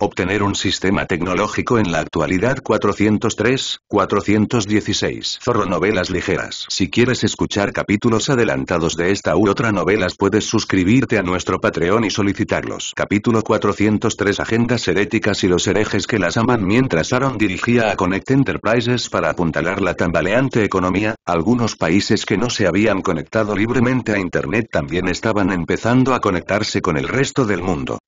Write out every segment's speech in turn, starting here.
Obtener un sistema tecnológico en la actualidad 403, 416. Zorro Novelas Ligeras. Si quieres escuchar capítulos adelantados de esta u otra novelas puedes suscribirte a nuestro Patreon y solicitarlos. Capítulo 403 Agendas heréticas y los herejes que las aman Mientras Aaron dirigía a Connect Enterprises para apuntalar la tambaleante economía, algunos países que no se habían conectado libremente a Internet también estaban empezando a conectarse con el resto del mundo.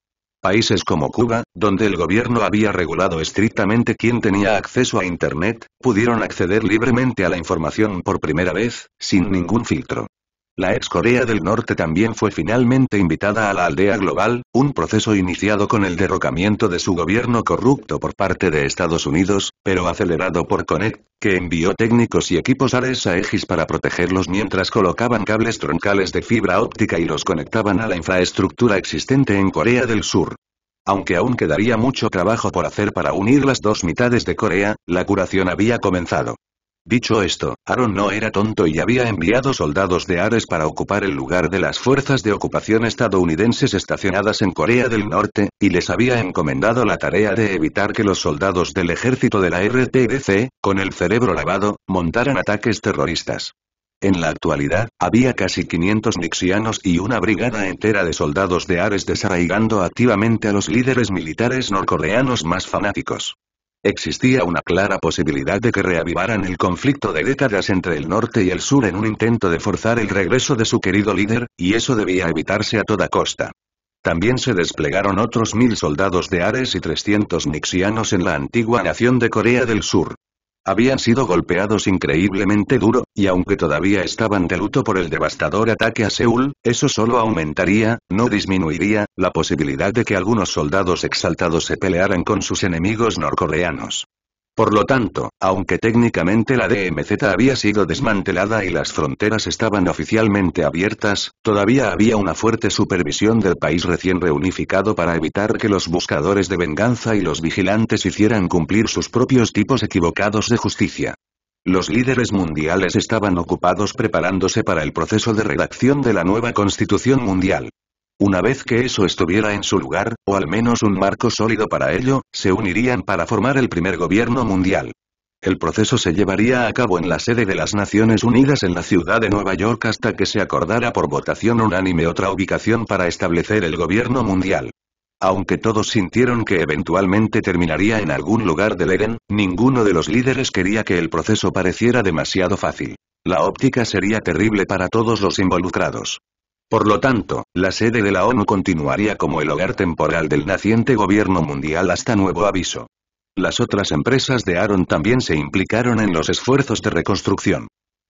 Países como Cuba, donde el gobierno había regulado estrictamente quién tenía acceso a Internet, pudieron acceder libremente a la información por primera vez, sin ningún filtro. La ex Corea del Norte también fue finalmente invitada a la aldea global, un proceso iniciado con el derrocamiento de su gobierno corrupto por parte de Estados Unidos, pero acelerado por Connect, que envió técnicos y equipos Ares a Aegis para protegerlos mientras colocaban cables troncales de fibra óptica y los conectaban a la infraestructura existente en Corea del Sur. Aunque aún quedaría mucho trabajo por hacer para unir las dos mitades de Corea, la curación había comenzado. Dicho esto, Aaron no era tonto y había enviado soldados de Ares para ocupar el lugar de las fuerzas de ocupación estadounidenses estacionadas en Corea del Norte, y les había encomendado la tarea de evitar que los soldados del ejército de la RTDC, con el cerebro lavado, montaran ataques terroristas. En la actualidad, había casi 500 nixianos y una brigada entera de soldados de Ares desarraigando activamente a los líderes militares norcoreanos más fanáticos. Existía una clara posibilidad de que reavivaran el conflicto de décadas entre el norte y el sur en un intento de forzar el regreso de su querido líder, y eso debía evitarse a toda costa. También se desplegaron otros mil soldados de Ares y 300 nixianos en la antigua nación de Corea del Sur. Habían sido golpeados increíblemente duro, y aunque todavía estaban de luto por el devastador ataque a Seúl, eso solo aumentaría, no disminuiría, la posibilidad de que algunos soldados exaltados se pelearan con sus enemigos norcoreanos. Por lo tanto, aunque técnicamente la DMZ había sido desmantelada y las fronteras estaban oficialmente abiertas, todavía había una fuerte supervisión del país recién reunificado para evitar que los buscadores de venganza y los vigilantes hicieran cumplir sus propios tipos equivocados de justicia. Los líderes mundiales estaban ocupados preparándose para el proceso de redacción de la nueva constitución mundial. Una vez que eso estuviera en su lugar, o al menos un marco sólido para ello, se unirían para formar el primer gobierno mundial. El proceso se llevaría a cabo en la sede de las Naciones Unidas en la ciudad de Nueva York hasta que se acordara por votación unánime otra ubicación para establecer el gobierno mundial. Aunque todos sintieron que eventualmente terminaría en algún lugar del Eden, ninguno de los líderes quería que el proceso pareciera demasiado fácil. La óptica sería terrible para todos los involucrados. Por lo tanto, la sede de la ONU continuaría como el hogar temporal del naciente gobierno mundial hasta nuevo aviso. Las otras empresas de Aaron también se implicaron en los esfuerzos de reconstrucción.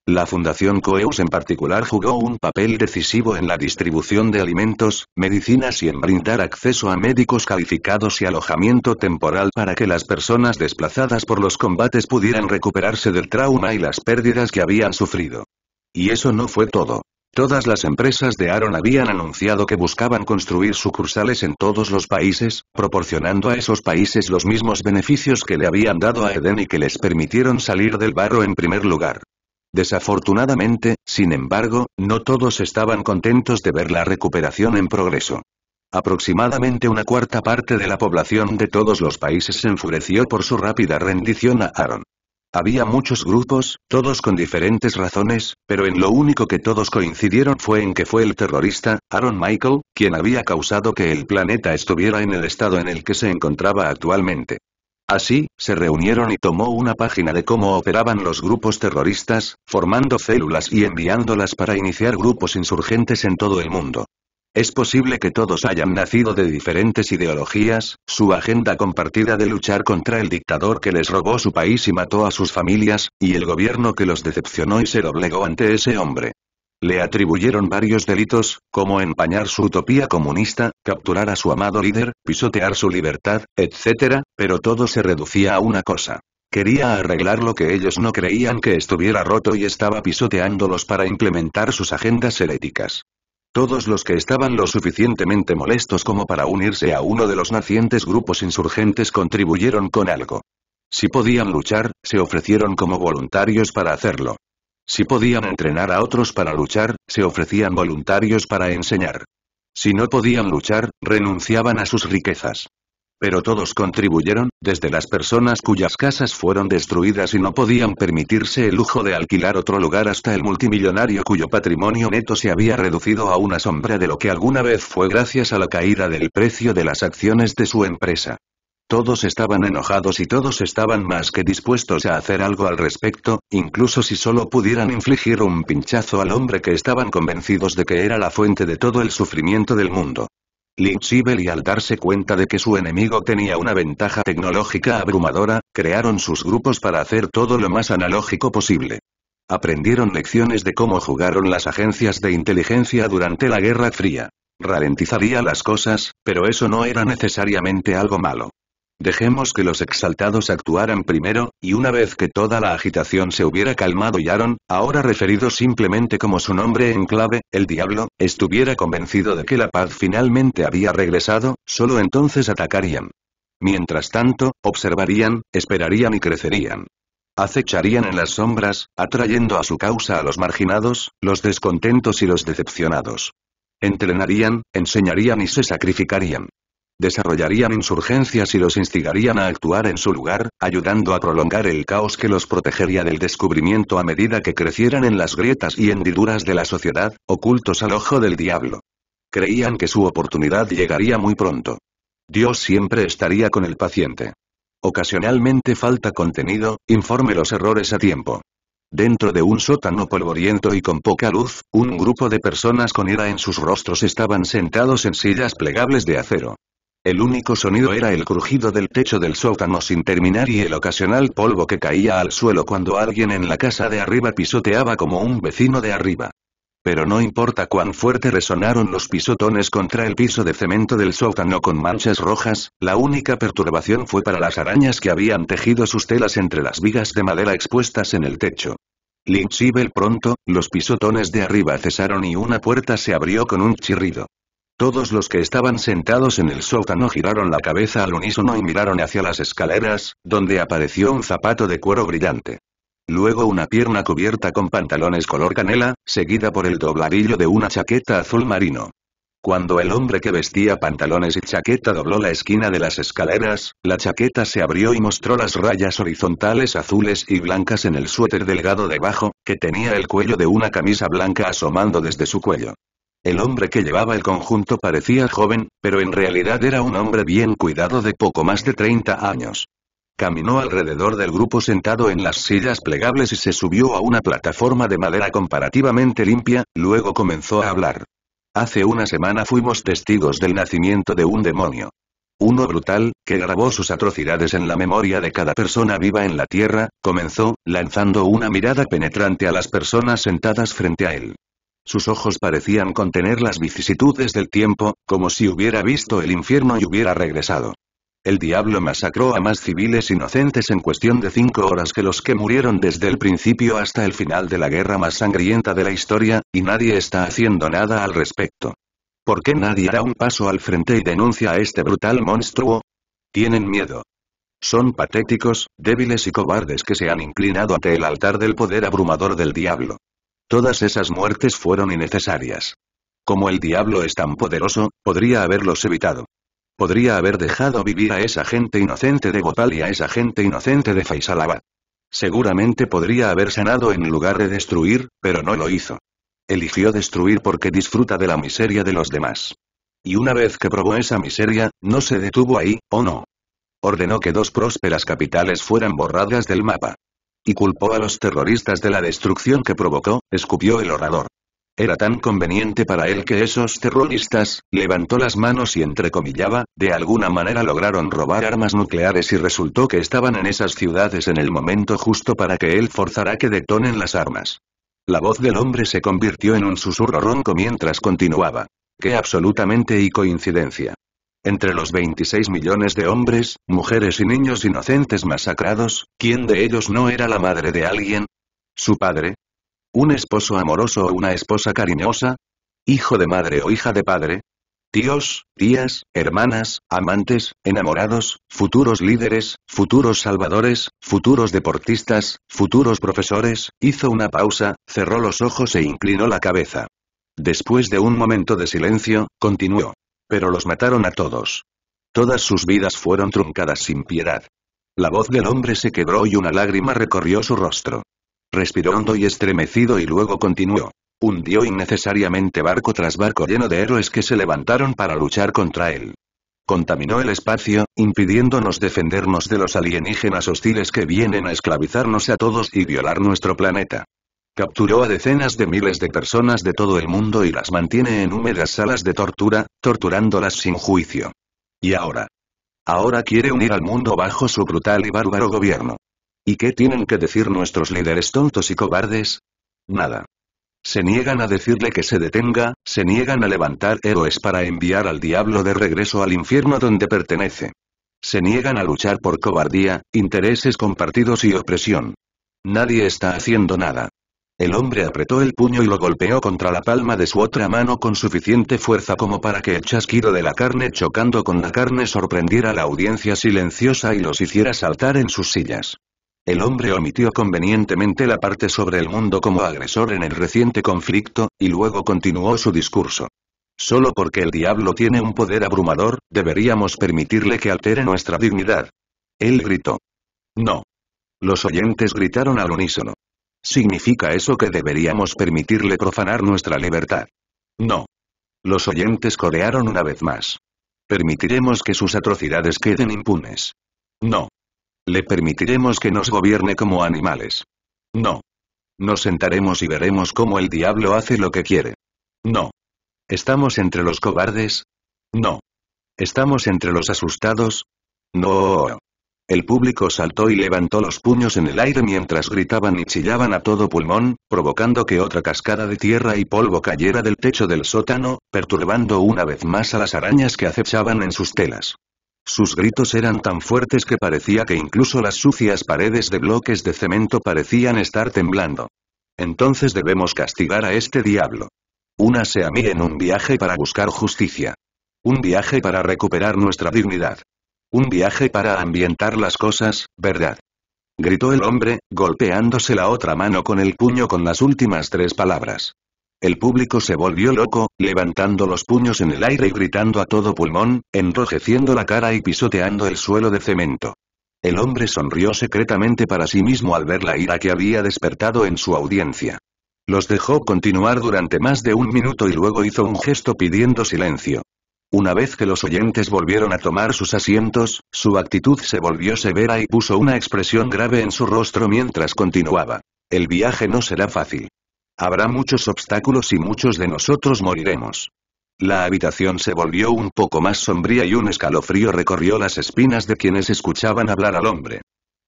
La Fundación Coeus en particular jugó un papel decisivo en la distribución de alimentos, medicinas y en brindar acceso a médicos calificados y alojamiento temporal para que las personas desplazadas por los combates pudieran recuperarse del trauma y las pérdidas que habían sufrido. Y eso no fue todo. Todas las empresas de Aaron habían anunciado que buscaban construir sucursales en todos los países, proporcionando a esos países los mismos beneficios que le habían dado a Eden y que les permitieron salir del barro en primer lugar. Desafortunadamente, sin embargo, no todos estaban contentos de ver la recuperación en progreso. Aproximadamente una cuarta parte de la población de todos los países se enfureció por su rápida rendición a Aaron. Había muchos grupos, todos con diferentes razones, pero en lo único que todos coincidieron fue en que fue el terrorista, Aaron Michael, quien había causado que el planeta estuviera en el estado en el que se encontraba actualmente. Así, se reunieron y tomó una página de cómo operaban los grupos terroristas, formando células y enviándolas para iniciar grupos insurgentes en todo el mundo. Es posible que todos hayan nacido de diferentes ideologías, su agenda compartida de luchar contra el dictador que les robó su país y mató a sus familias, y el gobierno que los decepcionó y se doblegó ante ese hombre. Le atribuyeron varios delitos, como empañar su utopía comunista, capturar a su amado líder, pisotear su libertad, etc., pero todo se reducía a una cosa. Quería arreglar lo que ellos no creían que estuviera roto y estaba pisoteándolos para implementar sus agendas heréticas. Todos los que estaban lo suficientemente molestos como para unirse a uno de los nacientes grupos insurgentes contribuyeron con algo. Si podían luchar, se ofrecieron como voluntarios para hacerlo. Si podían entrenar a otros para luchar, se ofrecían voluntarios para enseñar. Si no podían luchar, renunciaban a sus riquezas. Pero todos contribuyeron, desde las personas cuyas casas fueron destruidas y no podían permitirse el lujo de alquilar otro lugar hasta el multimillonario cuyo patrimonio neto se había reducido a una sombra de lo que alguna vez fue gracias a la caída del precio de las acciones de su empresa. Todos estaban enojados y todos estaban más que dispuestos a hacer algo al respecto, incluso si solo pudieran infligir un pinchazo al hombre que estaban convencidos de que era la fuente de todo el sufrimiento del mundo shibel y al darse cuenta de que su enemigo tenía una ventaja tecnológica abrumadora, crearon sus grupos para hacer todo lo más analógico posible. Aprendieron lecciones de cómo jugaron las agencias de inteligencia durante la Guerra Fría. Ralentizaría las cosas, pero eso no era necesariamente algo malo. Dejemos que los exaltados actuaran primero, y una vez que toda la agitación se hubiera calmado y Aaron, ahora referido simplemente como su nombre en clave, el diablo, estuviera convencido de que la paz finalmente había regresado, solo entonces atacarían. Mientras tanto, observarían, esperarían y crecerían. Acecharían en las sombras, atrayendo a su causa a los marginados, los descontentos y los decepcionados. Entrenarían, enseñarían y se sacrificarían desarrollarían insurgencias y los instigarían a actuar en su lugar, ayudando a prolongar el caos que los protegería del descubrimiento a medida que crecieran en las grietas y hendiduras de la sociedad, ocultos al ojo del diablo. Creían que su oportunidad llegaría muy pronto. Dios siempre estaría con el paciente. Ocasionalmente falta contenido, informe los errores a tiempo. Dentro de un sótano polvoriento y con poca luz, un grupo de personas con ira en sus rostros estaban sentados en sillas plegables de acero. El único sonido era el crujido del techo del sótano sin terminar y el ocasional polvo que caía al suelo cuando alguien en la casa de arriba pisoteaba como un vecino de arriba. Pero no importa cuán fuerte resonaron los pisotones contra el piso de cemento del sótano con manchas rojas, la única perturbación fue para las arañas que habían tejido sus telas entre las vigas de madera expuestas en el techo. Lynchibel pronto, los pisotones de arriba cesaron y una puerta se abrió con un chirrido. Todos los que estaban sentados en el sótano giraron la cabeza al unísono y miraron hacia las escaleras, donde apareció un zapato de cuero brillante. Luego una pierna cubierta con pantalones color canela, seguida por el dobladillo de una chaqueta azul marino. Cuando el hombre que vestía pantalones y chaqueta dobló la esquina de las escaleras, la chaqueta se abrió y mostró las rayas horizontales azules y blancas en el suéter delgado debajo, que tenía el cuello de una camisa blanca asomando desde su cuello. El hombre que llevaba el conjunto parecía joven, pero en realidad era un hombre bien cuidado de poco más de 30 años. Caminó alrededor del grupo sentado en las sillas plegables y se subió a una plataforma de madera comparativamente limpia, luego comenzó a hablar. Hace una semana fuimos testigos del nacimiento de un demonio. Uno brutal, que grabó sus atrocidades en la memoria de cada persona viva en la Tierra, comenzó, lanzando una mirada penetrante a las personas sentadas frente a él. Sus ojos parecían contener las vicisitudes del tiempo, como si hubiera visto el infierno y hubiera regresado. El diablo masacró a más civiles inocentes en cuestión de cinco horas que los que murieron desde el principio hasta el final de la guerra más sangrienta de la historia, y nadie está haciendo nada al respecto. ¿Por qué nadie hará un paso al frente y denuncia a este brutal monstruo? Tienen miedo. Son patéticos, débiles y cobardes que se han inclinado ante el altar del poder abrumador del diablo. Todas esas muertes fueron innecesarias. Como el diablo es tan poderoso, podría haberlos evitado. Podría haber dejado vivir a esa gente inocente de Gopal y a esa gente inocente de Faisalabad. Seguramente podría haber sanado en lugar de destruir, pero no lo hizo. Eligió destruir porque disfruta de la miseria de los demás. Y una vez que probó esa miseria, no se detuvo ahí, ¿o no? Ordenó que dos prósperas capitales fueran borradas del mapa. Y culpó a los terroristas de la destrucción que provocó, escupió el orador. Era tan conveniente para él que esos terroristas, levantó las manos y entrecomillaba, de alguna manera lograron robar armas nucleares y resultó que estaban en esas ciudades en el momento justo para que él forzara que detonen las armas. La voz del hombre se convirtió en un susurro ronco mientras continuaba. Qué absolutamente y coincidencia. Entre los 26 millones de hombres, mujeres y niños inocentes masacrados, ¿quién de ellos no era la madre de alguien? ¿Su padre? ¿Un esposo amoroso o una esposa cariñosa? ¿Hijo de madre o hija de padre? Tíos, tías, hermanas, amantes, enamorados, futuros líderes, futuros salvadores, futuros deportistas, futuros profesores, hizo una pausa, cerró los ojos e inclinó la cabeza. Después de un momento de silencio, continuó. Pero los mataron a todos. Todas sus vidas fueron truncadas sin piedad. La voz del hombre se quebró y una lágrima recorrió su rostro. Respiró hondo y estremecido y luego continuó. Hundió innecesariamente barco tras barco lleno de héroes que se levantaron para luchar contra él. Contaminó el espacio, impidiéndonos defendernos de los alienígenas hostiles que vienen a esclavizarnos a todos y violar nuestro planeta. Capturó a decenas de miles de personas de todo el mundo y las mantiene en húmedas salas de tortura, torturándolas sin juicio. Y ahora. Ahora quiere unir al mundo bajo su brutal y bárbaro gobierno. ¿Y qué tienen que decir nuestros líderes tontos y cobardes? Nada. Se niegan a decirle que se detenga, se niegan a levantar héroes para enviar al diablo de regreso al infierno donde pertenece. Se niegan a luchar por cobardía, intereses compartidos y opresión. Nadie está haciendo nada. El hombre apretó el puño y lo golpeó contra la palma de su otra mano con suficiente fuerza como para que el chasquido de la carne chocando con la carne sorprendiera a la audiencia silenciosa y los hiciera saltar en sus sillas. El hombre omitió convenientemente la parte sobre el mundo como agresor en el reciente conflicto, y luego continuó su discurso. Solo porque el diablo tiene un poder abrumador, deberíamos permitirle que altere nuestra dignidad. Él gritó. No. Los oyentes gritaron al unísono. ¿Significa eso que deberíamos permitirle profanar nuestra libertad? No. Los oyentes corearon una vez más. Permitiremos que sus atrocidades queden impunes. No. Le permitiremos que nos gobierne como animales. No. Nos sentaremos y veremos cómo el diablo hace lo que quiere. No. ¿Estamos entre los cobardes? No. ¿Estamos entre los asustados? No. El público saltó y levantó los puños en el aire mientras gritaban y chillaban a todo pulmón, provocando que otra cascada de tierra y polvo cayera del techo del sótano, perturbando una vez más a las arañas que acechaban en sus telas. Sus gritos eran tan fuertes que parecía que incluso las sucias paredes de bloques de cemento parecían estar temblando. Entonces debemos castigar a este diablo. Únase a mí en un viaje para buscar justicia. Un viaje para recuperar nuestra dignidad. Un viaje para ambientar las cosas, ¿verdad? Gritó el hombre, golpeándose la otra mano con el puño con las últimas tres palabras. El público se volvió loco, levantando los puños en el aire y gritando a todo pulmón, enrojeciendo la cara y pisoteando el suelo de cemento. El hombre sonrió secretamente para sí mismo al ver la ira que había despertado en su audiencia. Los dejó continuar durante más de un minuto y luego hizo un gesto pidiendo silencio. Una vez que los oyentes volvieron a tomar sus asientos, su actitud se volvió severa y puso una expresión grave en su rostro mientras continuaba. El viaje no será fácil. Habrá muchos obstáculos y muchos de nosotros moriremos. La habitación se volvió un poco más sombría y un escalofrío recorrió las espinas de quienes escuchaban hablar al hombre.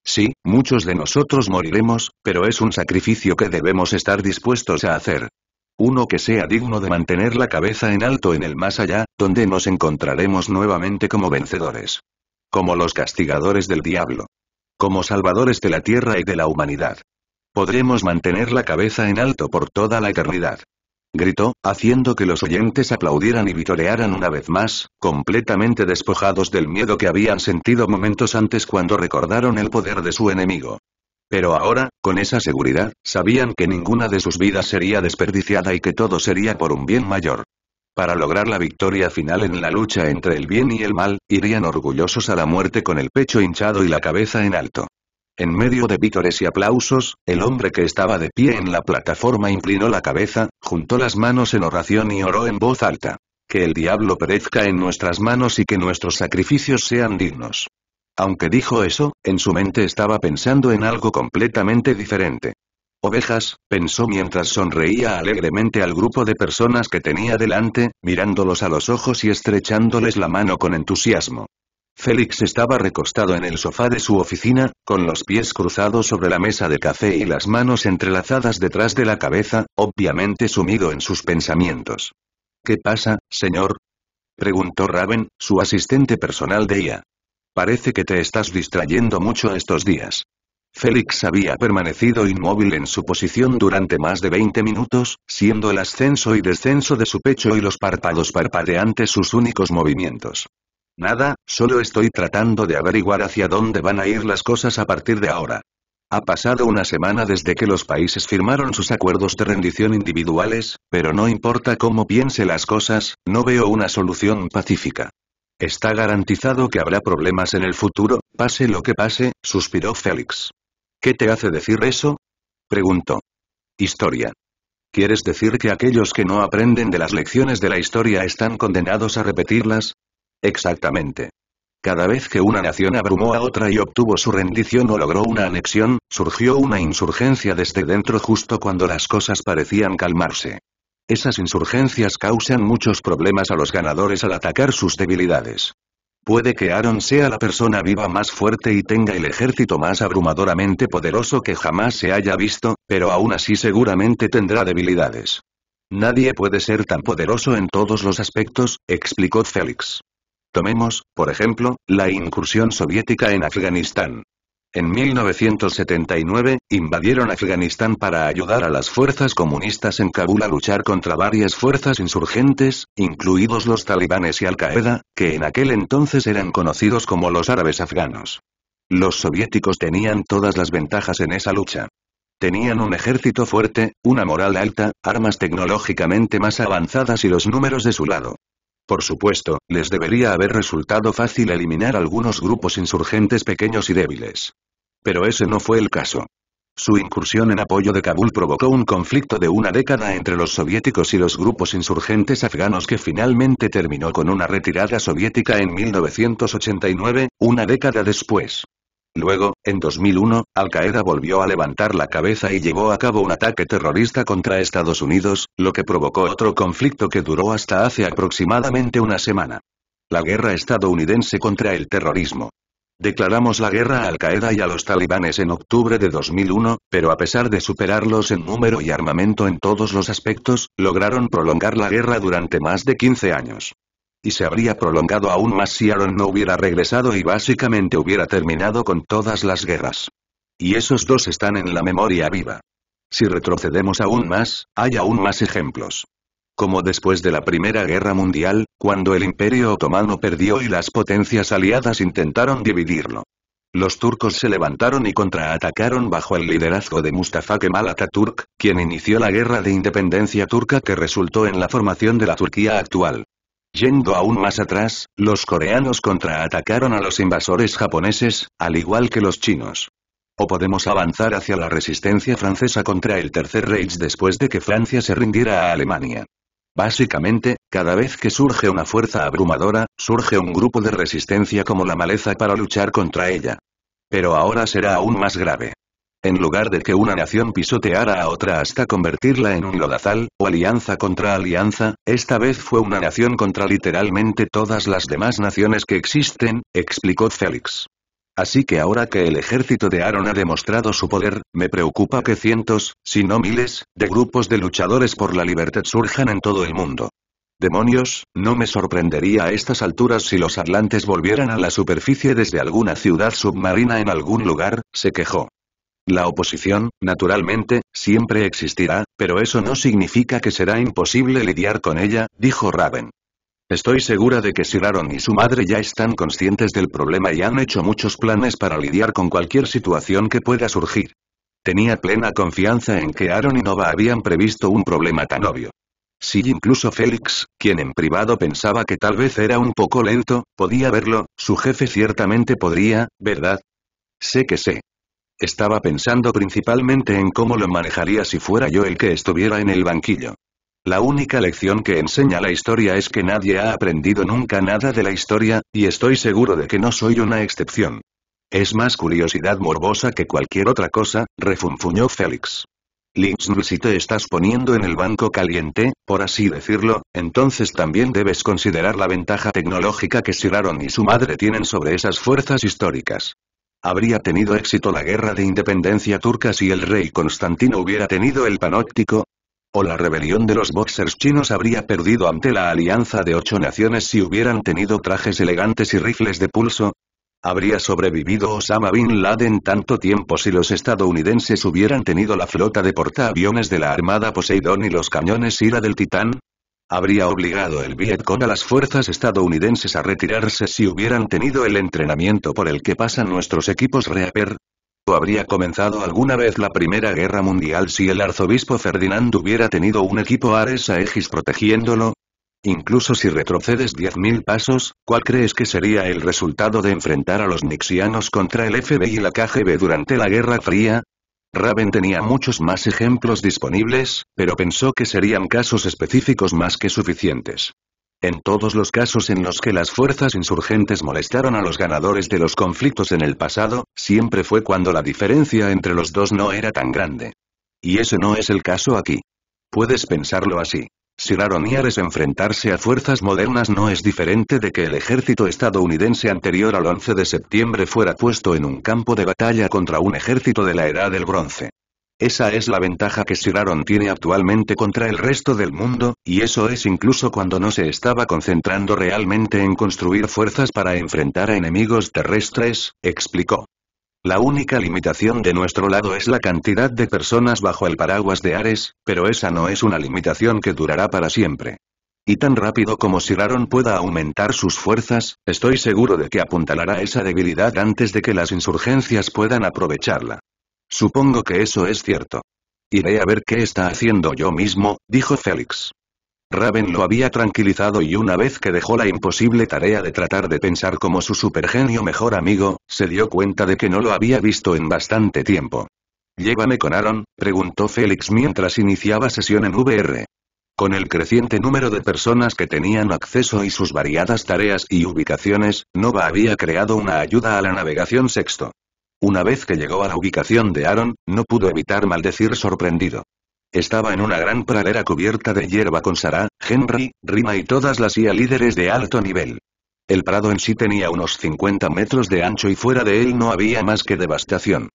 Sí, muchos de nosotros moriremos, pero es un sacrificio que debemos estar dispuestos a hacer. Uno que sea digno de mantener la cabeza en alto en el más allá, donde nos encontraremos nuevamente como vencedores. Como los castigadores del diablo. Como salvadores de la tierra y de la humanidad. Podremos mantener la cabeza en alto por toda la eternidad. Gritó, haciendo que los oyentes aplaudieran y vitorearan una vez más, completamente despojados del miedo que habían sentido momentos antes cuando recordaron el poder de su enemigo. Pero ahora, con esa seguridad, sabían que ninguna de sus vidas sería desperdiciada y que todo sería por un bien mayor. Para lograr la victoria final en la lucha entre el bien y el mal, irían orgullosos a la muerte con el pecho hinchado y la cabeza en alto. En medio de vítores y aplausos, el hombre que estaba de pie en la plataforma inclinó la cabeza, juntó las manos en oración y oró en voz alta. Que el diablo perezca en nuestras manos y que nuestros sacrificios sean dignos. Aunque dijo eso, en su mente estaba pensando en algo completamente diferente. Ovejas, pensó mientras sonreía alegremente al grupo de personas que tenía delante, mirándolos a los ojos y estrechándoles la mano con entusiasmo. Félix estaba recostado en el sofá de su oficina, con los pies cruzados sobre la mesa de café y las manos entrelazadas detrás de la cabeza, obviamente sumido en sus pensamientos. ¿Qué pasa, señor? preguntó Raven, su asistente personal de IA. Parece que te estás distrayendo mucho estos días. Félix había permanecido inmóvil en su posición durante más de 20 minutos, siendo el ascenso y descenso de su pecho y los párpados parpadeantes sus únicos movimientos. Nada, solo estoy tratando de averiguar hacia dónde van a ir las cosas a partir de ahora. Ha pasado una semana desde que los países firmaron sus acuerdos de rendición individuales, pero no importa cómo piense las cosas, no veo una solución pacífica. Está garantizado que habrá problemas en el futuro, pase lo que pase, suspiró Félix. ¿Qué te hace decir eso? preguntó. Historia. ¿Quieres decir que aquellos que no aprenden de las lecciones de la historia están condenados a repetirlas? Exactamente. Cada vez que una nación abrumó a otra y obtuvo su rendición o logró una anexión, surgió una insurgencia desde dentro justo cuando las cosas parecían calmarse. Esas insurgencias causan muchos problemas a los ganadores al atacar sus debilidades. Puede que Aaron sea la persona viva más fuerte y tenga el ejército más abrumadoramente poderoso que jamás se haya visto, pero aún así seguramente tendrá debilidades. Nadie puede ser tan poderoso en todos los aspectos, explicó Félix. Tomemos, por ejemplo, la incursión soviética en Afganistán. En 1979, invadieron Afganistán para ayudar a las fuerzas comunistas en Kabul a luchar contra varias fuerzas insurgentes, incluidos los talibanes y Al-Qaeda, que en aquel entonces eran conocidos como los árabes afganos. Los soviéticos tenían todas las ventajas en esa lucha. Tenían un ejército fuerte, una moral alta, armas tecnológicamente más avanzadas y los números de su lado. Por supuesto, les debería haber resultado fácil eliminar algunos grupos insurgentes pequeños y débiles. Pero ese no fue el caso. Su incursión en apoyo de Kabul provocó un conflicto de una década entre los soviéticos y los grupos insurgentes afganos que finalmente terminó con una retirada soviética en 1989, una década después. Luego, en 2001, Al-Qaeda volvió a levantar la cabeza y llevó a cabo un ataque terrorista contra Estados Unidos, lo que provocó otro conflicto que duró hasta hace aproximadamente una semana. La guerra estadounidense contra el terrorismo. Declaramos la guerra a Al-Qaeda y a los talibanes en octubre de 2001, pero a pesar de superarlos en número y armamento en todos los aspectos, lograron prolongar la guerra durante más de 15 años y se habría prolongado aún más si Aaron no hubiera regresado y básicamente hubiera terminado con todas las guerras. Y esos dos están en la memoria viva. Si retrocedemos aún más, hay aún más ejemplos. Como después de la Primera Guerra Mundial, cuando el Imperio Otomano perdió y las potencias aliadas intentaron dividirlo. Los turcos se levantaron y contraatacaron bajo el liderazgo de Mustafa Kemal Atatürk, quien inició la guerra de independencia turca que resultó en la formación de la Turquía actual. Yendo aún más atrás, los coreanos contraatacaron a los invasores japoneses, al igual que los chinos. O podemos avanzar hacia la resistencia francesa contra el Tercer Reich después de que Francia se rindiera a Alemania. Básicamente, cada vez que surge una fuerza abrumadora, surge un grupo de resistencia como la maleza para luchar contra ella. Pero ahora será aún más grave. En lugar de que una nación pisoteara a otra hasta convertirla en un lodazal, o alianza contra alianza, esta vez fue una nación contra literalmente todas las demás naciones que existen, explicó Félix. Así que ahora que el ejército de Aaron ha demostrado su poder, me preocupa que cientos, si no miles, de grupos de luchadores por la libertad surjan en todo el mundo. Demonios, no me sorprendería a estas alturas si los atlantes volvieran a la superficie desde alguna ciudad submarina en algún lugar, se quejó. La oposición, naturalmente, siempre existirá, pero eso no significa que será imposible lidiar con ella, dijo Raven. Estoy segura de que Sir Aaron y su madre ya están conscientes del problema y han hecho muchos planes para lidiar con cualquier situación que pueda surgir. Tenía plena confianza en que Aaron y Nova habían previsto un problema tan obvio. Si incluso Félix, quien en privado pensaba que tal vez era un poco lento, podía verlo, su jefe ciertamente podría, ¿verdad? Sé que sé. Estaba pensando principalmente en cómo lo manejaría si fuera yo el que estuviera en el banquillo. La única lección que enseña la historia es que nadie ha aprendido nunca nada de la historia, y estoy seguro de que no soy una excepción. Es más curiosidad morbosa que cualquier otra cosa, refunfuñó Félix. Lynxnl si te estás poniendo en el banco caliente, por así decirlo, entonces también debes considerar la ventaja tecnológica que siraron y su madre tienen sobre esas fuerzas históricas. Habría tenido éxito la guerra de independencia turca si el rey Constantino hubiera tenido el panóptico, o la rebelión de los boxers chinos habría perdido ante la alianza de ocho naciones si hubieran tenido trajes elegantes y rifles de pulso? ¿Habría sobrevivido Osama Bin Laden tanto tiempo si los estadounidenses hubieran tenido la flota de portaaviones de la Armada Poseidón y los cañones ira del Titán? habría obligado el Vietcong a las fuerzas estadounidenses a retirarse si hubieran tenido el entrenamiento por el que pasan nuestros equipos Reaper. ¿O habría comenzado alguna vez la Primera Guerra Mundial si el arzobispo Ferdinand hubiera tenido un equipo Ares Aegis protegiéndolo? Incluso si retrocedes 10.000 pasos, ¿cuál crees que sería el resultado de enfrentar a los nixianos contra el FBI y la KGB durante la Guerra Fría? Raven tenía muchos más ejemplos disponibles, pero pensó que serían casos específicos más que suficientes. En todos los casos en los que las fuerzas insurgentes molestaron a los ganadores de los conflictos en el pasado, siempre fue cuando la diferencia entre los dos no era tan grande. Y ese no es el caso aquí. Puedes pensarlo así. Siraron enfrentarse a fuerzas modernas no es diferente de que el ejército estadounidense anterior al 11 de septiembre fuera puesto en un campo de batalla contra un ejército de la Edad del Bronce. Esa es la ventaja que Siraron tiene actualmente contra el resto del mundo, y eso es incluso cuando no se estaba concentrando realmente en construir fuerzas para enfrentar a enemigos terrestres, explicó. La única limitación de nuestro lado es la cantidad de personas bajo el paraguas de Ares, pero esa no es una limitación que durará para siempre. Y tan rápido como Siraron pueda aumentar sus fuerzas, estoy seguro de que apuntalará esa debilidad antes de que las insurgencias puedan aprovecharla. Supongo que eso es cierto. Iré a ver qué está haciendo yo mismo, dijo Félix. Raven lo había tranquilizado y una vez que dejó la imposible tarea de tratar de pensar como su supergenio mejor amigo, se dio cuenta de que no lo había visto en bastante tiempo. ¿Llévame con Aaron? preguntó Félix mientras iniciaba sesión en VR. Con el creciente número de personas que tenían acceso y sus variadas tareas y ubicaciones, Nova había creado una ayuda a la navegación sexto. Una vez que llegó a la ubicación de Aaron, no pudo evitar maldecir sorprendido. Estaba en una gran pradera cubierta de hierba con Sara, Henry, Rima y todas las IA líderes de alto nivel. El prado en sí tenía unos 50 metros de ancho y fuera de él no había más que devastación.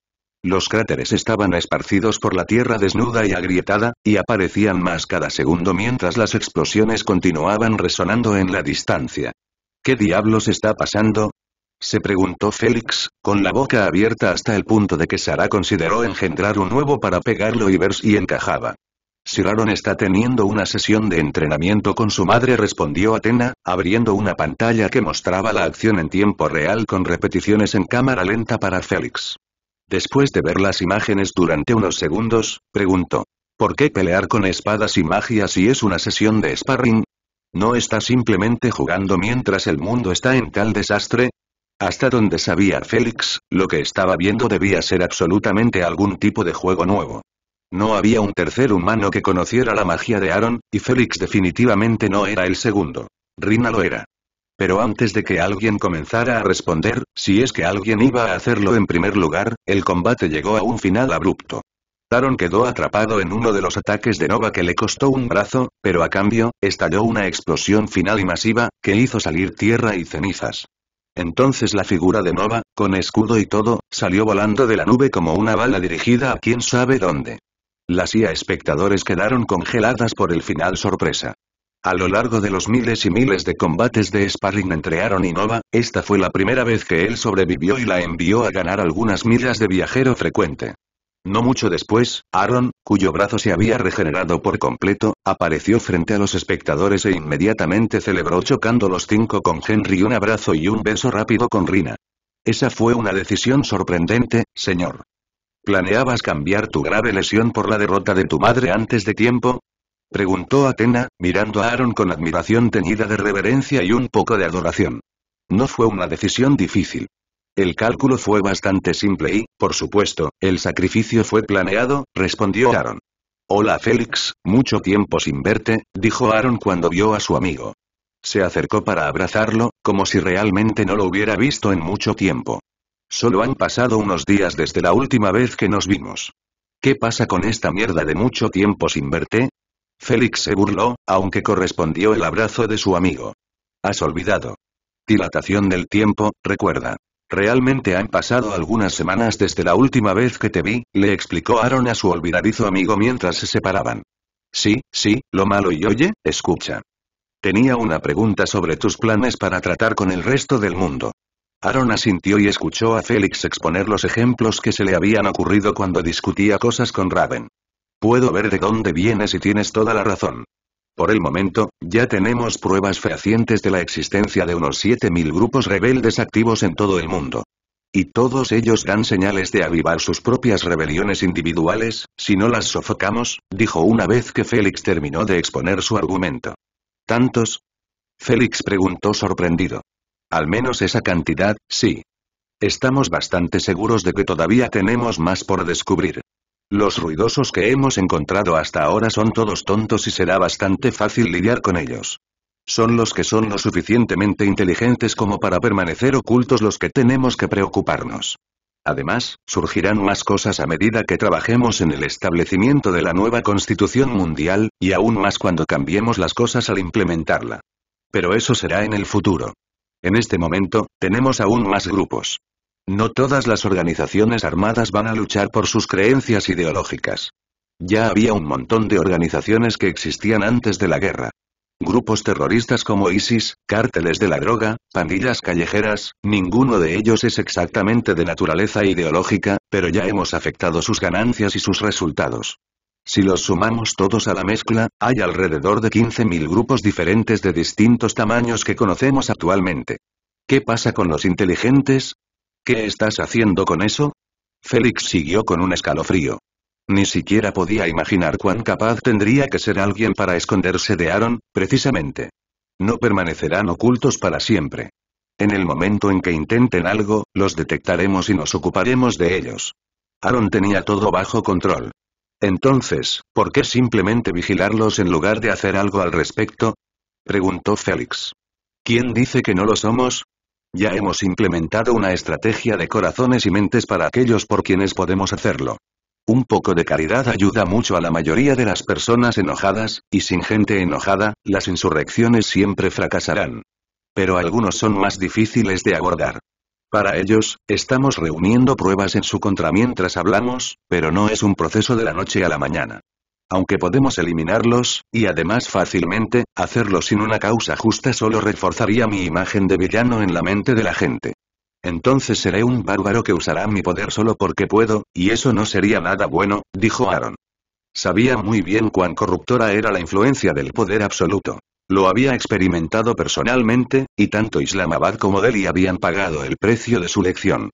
Los cráteres estaban esparcidos por la tierra desnuda y agrietada, y aparecían más cada segundo mientras las explosiones continuaban resonando en la distancia. ¿Qué diablos está pasando? Se preguntó Félix, con la boca abierta hasta el punto de que Sara consideró engendrar un nuevo para pegarlo y ver si encajaba. Si está teniendo una sesión de entrenamiento con su madre respondió Atena, abriendo una pantalla que mostraba la acción en tiempo real con repeticiones en cámara lenta para Félix. Después de ver las imágenes durante unos segundos, preguntó. ¿Por qué pelear con espadas y magia si es una sesión de sparring? ¿No está simplemente jugando mientras el mundo está en tal desastre? Hasta donde sabía Félix, lo que estaba viendo debía ser absolutamente algún tipo de juego nuevo. No había un tercer humano que conociera la magia de Aaron, y Félix definitivamente no era el segundo. Rina lo era. Pero antes de que alguien comenzara a responder, si es que alguien iba a hacerlo en primer lugar, el combate llegó a un final abrupto. Aaron quedó atrapado en uno de los ataques de Nova que le costó un brazo, pero a cambio, estalló una explosión final y masiva, que hizo salir tierra y cenizas. Entonces la figura de Nova, con escudo y todo, salió volando de la nube como una bala dirigida a quién sabe dónde. Las IA espectadores quedaron congeladas por el final sorpresa. A lo largo de los miles y miles de combates de sparring entre Aaron y Nova, esta fue la primera vez que él sobrevivió y la envió a ganar algunas millas de viajero frecuente. No mucho después, Aaron, cuyo brazo se había regenerado por completo, apareció frente a los espectadores e inmediatamente celebró chocando los cinco con Henry un abrazo y un beso rápido con Rina. Esa fue una decisión sorprendente, señor. ¿Planeabas cambiar tu grave lesión por la derrota de tu madre antes de tiempo? Preguntó Atena, mirando a Aaron con admiración teñida de reverencia y un poco de adoración. No fue una decisión difícil. El cálculo fue bastante simple y, por supuesto, el sacrificio fue planeado, respondió Aaron. Hola Félix, mucho tiempo sin verte, dijo Aaron cuando vio a su amigo. Se acercó para abrazarlo, como si realmente no lo hubiera visto en mucho tiempo. Solo han pasado unos días desde la última vez que nos vimos. ¿Qué pasa con esta mierda de mucho tiempo sin verte? Félix se burló, aunque correspondió el abrazo de su amigo. Has olvidado. Dilatación del tiempo, recuerda. Realmente han pasado algunas semanas desde la última vez que te vi, le explicó Aaron a su olvidadizo amigo mientras se separaban. Sí, sí, lo malo y oye, escucha. Tenía una pregunta sobre tus planes para tratar con el resto del mundo. Aaron asintió y escuchó a Félix exponer los ejemplos que se le habían ocurrido cuando discutía cosas con Raven. Puedo ver de dónde vienes y tienes toda la razón. Por el momento, ya tenemos pruebas fehacientes de la existencia de unos 7.000 grupos rebeldes activos en todo el mundo. Y todos ellos dan señales de avivar sus propias rebeliones individuales, si no las sofocamos, dijo una vez que Félix terminó de exponer su argumento. ¿Tantos? Félix preguntó sorprendido. Al menos esa cantidad, sí. Estamos bastante seguros de que todavía tenemos más por descubrir. Los ruidosos que hemos encontrado hasta ahora son todos tontos y será bastante fácil lidiar con ellos. Son los que son lo suficientemente inteligentes como para permanecer ocultos los que tenemos que preocuparnos. Además, surgirán más cosas a medida que trabajemos en el establecimiento de la nueva Constitución Mundial, y aún más cuando cambiemos las cosas al implementarla. Pero eso será en el futuro. En este momento, tenemos aún más grupos. No todas las organizaciones armadas van a luchar por sus creencias ideológicas. Ya había un montón de organizaciones que existían antes de la guerra. Grupos terroristas como ISIS, cárteles de la droga, pandillas callejeras, ninguno de ellos es exactamente de naturaleza ideológica, pero ya hemos afectado sus ganancias y sus resultados. Si los sumamos todos a la mezcla, hay alrededor de 15.000 grupos diferentes de distintos tamaños que conocemos actualmente. ¿Qué pasa con los inteligentes? ¿Qué estás haciendo con eso? Félix siguió con un escalofrío. Ni siquiera podía imaginar cuán capaz tendría que ser alguien para esconderse de Aaron, precisamente. No permanecerán ocultos para siempre. En el momento en que intenten algo, los detectaremos y nos ocuparemos de ellos. Aaron tenía todo bajo control. Entonces, ¿por qué simplemente vigilarlos en lugar de hacer algo al respecto? preguntó Félix. ¿Quién dice que no lo somos? Ya hemos implementado una estrategia de corazones y mentes para aquellos por quienes podemos hacerlo. Un poco de caridad ayuda mucho a la mayoría de las personas enojadas, y sin gente enojada, las insurrecciones siempre fracasarán. Pero algunos son más difíciles de abordar. Para ellos, estamos reuniendo pruebas en su contra mientras hablamos, pero no es un proceso de la noche a la mañana aunque podemos eliminarlos, y además fácilmente, hacerlo sin una causa justa solo reforzaría mi imagen de villano en la mente de la gente. Entonces seré un bárbaro que usará mi poder solo porque puedo, y eso no sería nada bueno, dijo Aaron. Sabía muy bien cuán corruptora era la influencia del poder absoluto. Lo había experimentado personalmente, y tanto Islamabad como Delhi habían pagado el precio de su lección.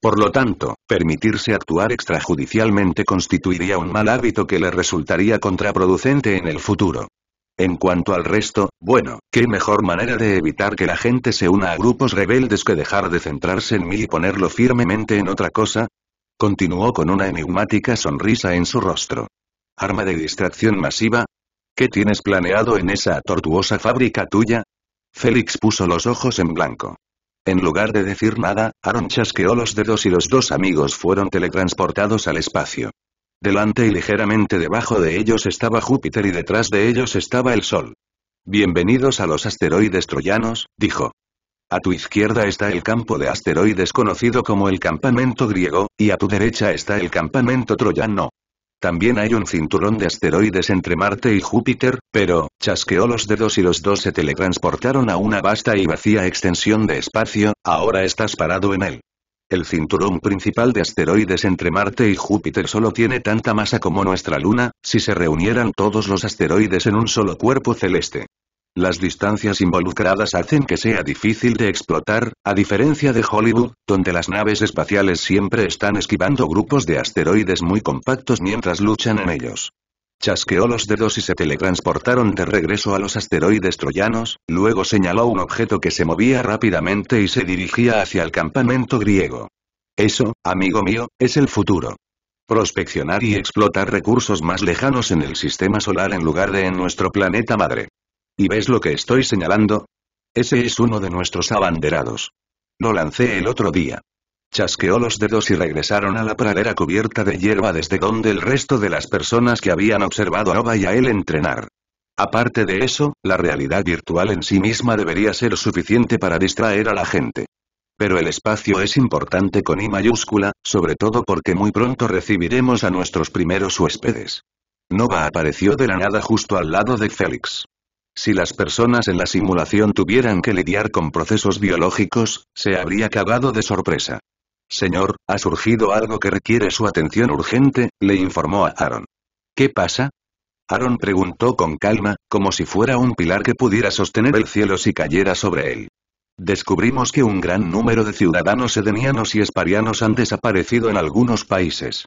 Por lo tanto, permitirse actuar extrajudicialmente constituiría un mal hábito que le resultaría contraproducente en el futuro. En cuanto al resto, bueno, qué mejor manera de evitar que la gente se una a grupos rebeldes que dejar de centrarse en mí y ponerlo firmemente en otra cosa? Continuó con una enigmática sonrisa en su rostro. ¿Arma de distracción masiva? ¿Qué tienes planeado en esa tortuosa fábrica tuya? Félix puso los ojos en blanco. En lugar de decir nada, Aaron chasqueó los dedos y los dos amigos fueron teletransportados al espacio. Delante y ligeramente debajo de ellos estaba Júpiter y detrás de ellos estaba el Sol. Bienvenidos a los asteroides troyanos, dijo. A tu izquierda está el campo de asteroides conocido como el campamento griego, y a tu derecha está el campamento troyano. También hay un cinturón de asteroides entre Marte y Júpiter, pero, chasqueó los dedos y los dos se teletransportaron a una vasta y vacía extensión de espacio, ahora estás parado en él. El cinturón principal de asteroides entre Marte y Júpiter solo tiene tanta masa como nuestra Luna, si se reunieran todos los asteroides en un solo cuerpo celeste. Las distancias involucradas hacen que sea difícil de explotar, a diferencia de Hollywood, donde las naves espaciales siempre están esquivando grupos de asteroides muy compactos mientras luchan en ellos. Chasqueó los dedos y se teletransportaron de regreso a los asteroides troyanos, luego señaló un objeto que se movía rápidamente y se dirigía hacia el campamento griego. Eso, amigo mío, es el futuro. Prospeccionar y explotar recursos más lejanos en el sistema solar en lugar de en nuestro planeta madre. ¿Y ves lo que estoy señalando? Ese es uno de nuestros abanderados. Lo lancé el otro día. Chasqueó los dedos y regresaron a la pradera cubierta de hierba desde donde el resto de las personas que habían observado a Nova y a él entrenar. Aparte de eso, la realidad virtual en sí misma debería ser suficiente para distraer a la gente. Pero el espacio es importante con I mayúscula, sobre todo porque muy pronto recibiremos a nuestros primeros huéspedes. Nova apareció de la nada justo al lado de Félix. Si las personas en la simulación tuvieran que lidiar con procesos biológicos, se habría acabado de sorpresa. Señor, ha surgido algo que requiere su atención urgente, le informó a Aaron. ¿Qué pasa? Aaron preguntó con calma, como si fuera un pilar que pudiera sostener el cielo si cayera sobre él. Descubrimos que un gran número de ciudadanos edenianos y esparianos han desaparecido en algunos países.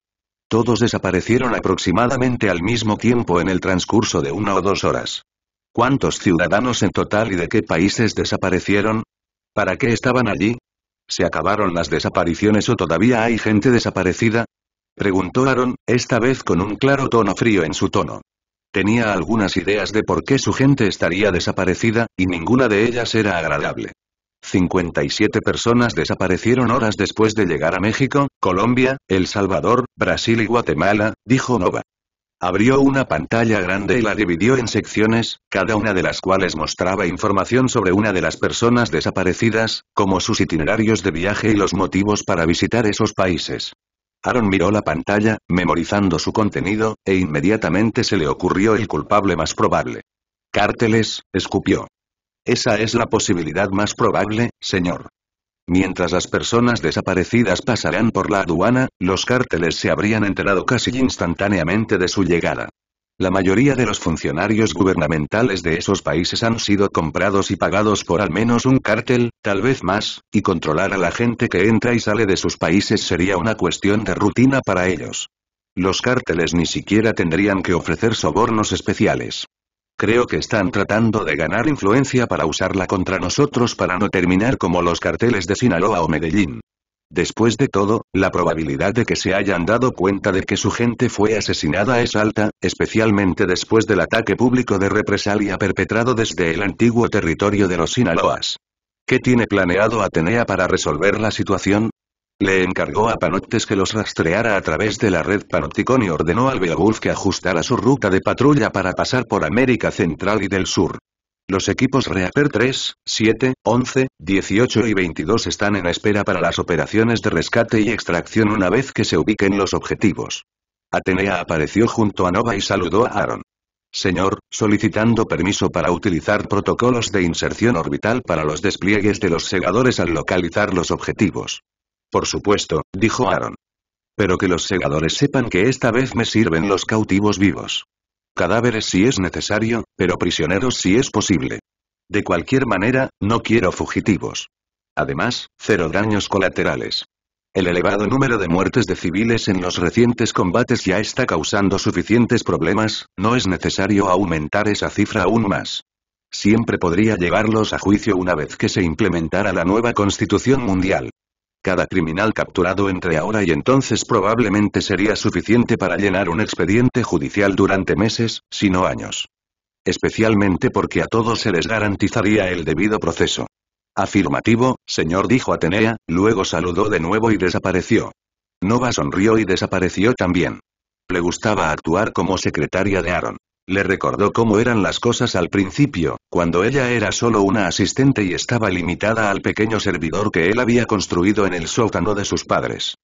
Todos desaparecieron aproximadamente al mismo tiempo en el transcurso de una o dos horas. ¿Cuántos ciudadanos en total y de qué países desaparecieron? ¿Para qué estaban allí? ¿Se acabaron las desapariciones o todavía hay gente desaparecida? Preguntó Aaron, esta vez con un claro tono frío en su tono. Tenía algunas ideas de por qué su gente estaría desaparecida, y ninguna de ellas era agradable. 57 personas desaparecieron horas después de llegar a México, Colombia, El Salvador, Brasil y Guatemala, dijo Nova. Abrió una pantalla grande y la dividió en secciones, cada una de las cuales mostraba información sobre una de las personas desaparecidas, como sus itinerarios de viaje y los motivos para visitar esos países. Aaron miró la pantalla, memorizando su contenido, e inmediatamente se le ocurrió el culpable más probable. Cárteles, escupió. Esa es la posibilidad más probable, señor. Mientras las personas desaparecidas pasarán por la aduana, los cárteles se habrían enterado casi instantáneamente de su llegada. La mayoría de los funcionarios gubernamentales de esos países han sido comprados y pagados por al menos un cártel, tal vez más, y controlar a la gente que entra y sale de sus países sería una cuestión de rutina para ellos. Los cárteles ni siquiera tendrían que ofrecer sobornos especiales. Creo que están tratando de ganar influencia para usarla contra nosotros para no terminar como los carteles de Sinaloa o Medellín. Después de todo, la probabilidad de que se hayan dado cuenta de que su gente fue asesinada es alta, especialmente después del ataque público de represalia perpetrado desde el antiguo territorio de los Sinaloas. ¿Qué tiene planeado Atenea para resolver la situación? Le encargó a Panoptes que los rastreara a través de la red Panopticon y ordenó al Beowulf que ajustara su ruta de patrulla para pasar por América Central y del Sur. Los equipos Reaper 3, 7, 11, 18 y 22 están en espera para las operaciones de rescate y extracción una vez que se ubiquen los objetivos. Atenea apareció junto a Nova y saludó a Aaron. Señor, solicitando permiso para utilizar protocolos de inserción orbital para los despliegues de los segadores al localizar los objetivos. Por supuesto, dijo Aaron. Pero que los segadores sepan que esta vez me sirven los cautivos vivos. Cadáveres si es necesario, pero prisioneros si es posible. De cualquier manera, no quiero fugitivos. Además, cero daños colaterales. El elevado número de muertes de civiles en los recientes combates ya está causando suficientes problemas, no es necesario aumentar esa cifra aún más. Siempre podría llevarlos a juicio una vez que se implementara la nueva constitución mundial. Cada criminal capturado entre ahora y entonces probablemente sería suficiente para llenar un expediente judicial durante meses, si no años. Especialmente porque a todos se les garantizaría el debido proceso. Afirmativo, señor dijo Atenea, luego saludó de nuevo y desapareció. Nova sonrió y desapareció también. Le gustaba actuar como secretaria de Aaron. Le recordó cómo eran las cosas al principio, cuando ella era solo una asistente y estaba limitada al pequeño servidor que él había construido en el sótano de sus padres.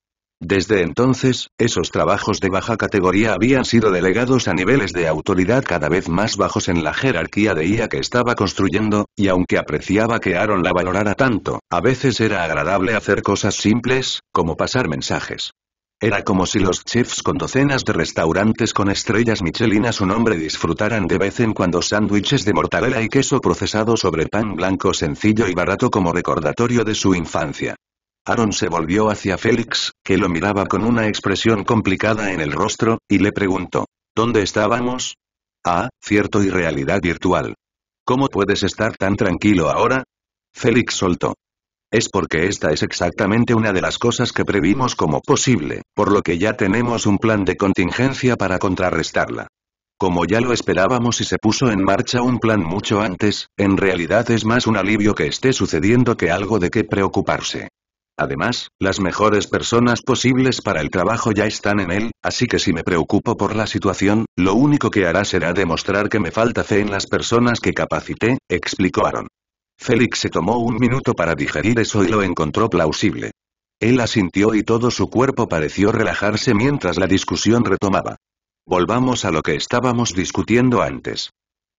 Desde entonces, esos trabajos de baja categoría habían sido delegados a niveles de autoridad cada vez más bajos en la jerarquía de IA que estaba construyendo, y aunque apreciaba que Aaron la valorara tanto, a veces era agradable hacer cosas simples, como pasar mensajes. Era como si los chefs con docenas de restaurantes con estrellas Michelin a su nombre disfrutaran de vez en cuando sándwiches de mortadela y queso procesado sobre pan blanco sencillo y barato como recordatorio de su infancia. Aaron se volvió hacia Félix, que lo miraba con una expresión complicada en el rostro, y le preguntó, ¿Dónde estábamos? Ah, cierto y realidad virtual. ¿Cómo puedes estar tan tranquilo ahora? Félix soltó, es porque esta es exactamente una de las cosas que previmos como posible, por lo que ya tenemos un plan de contingencia para contrarrestarla. Como ya lo esperábamos y se puso en marcha un plan mucho antes, en realidad es más un alivio que esté sucediendo que algo de qué preocuparse. Además, las mejores personas posibles para el trabajo ya están en él, así que si me preocupo por la situación, lo único que hará será demostrar que me falta fe en las personas que capacité, explicó Aaron. Félix se tomó un minuto para digerir eso y lo encontró plausible. Él asintió y todo su cuerpo pareció relajarse mientras la discusión retomaba. Volvamos a lo que estábamos discutiendo antes.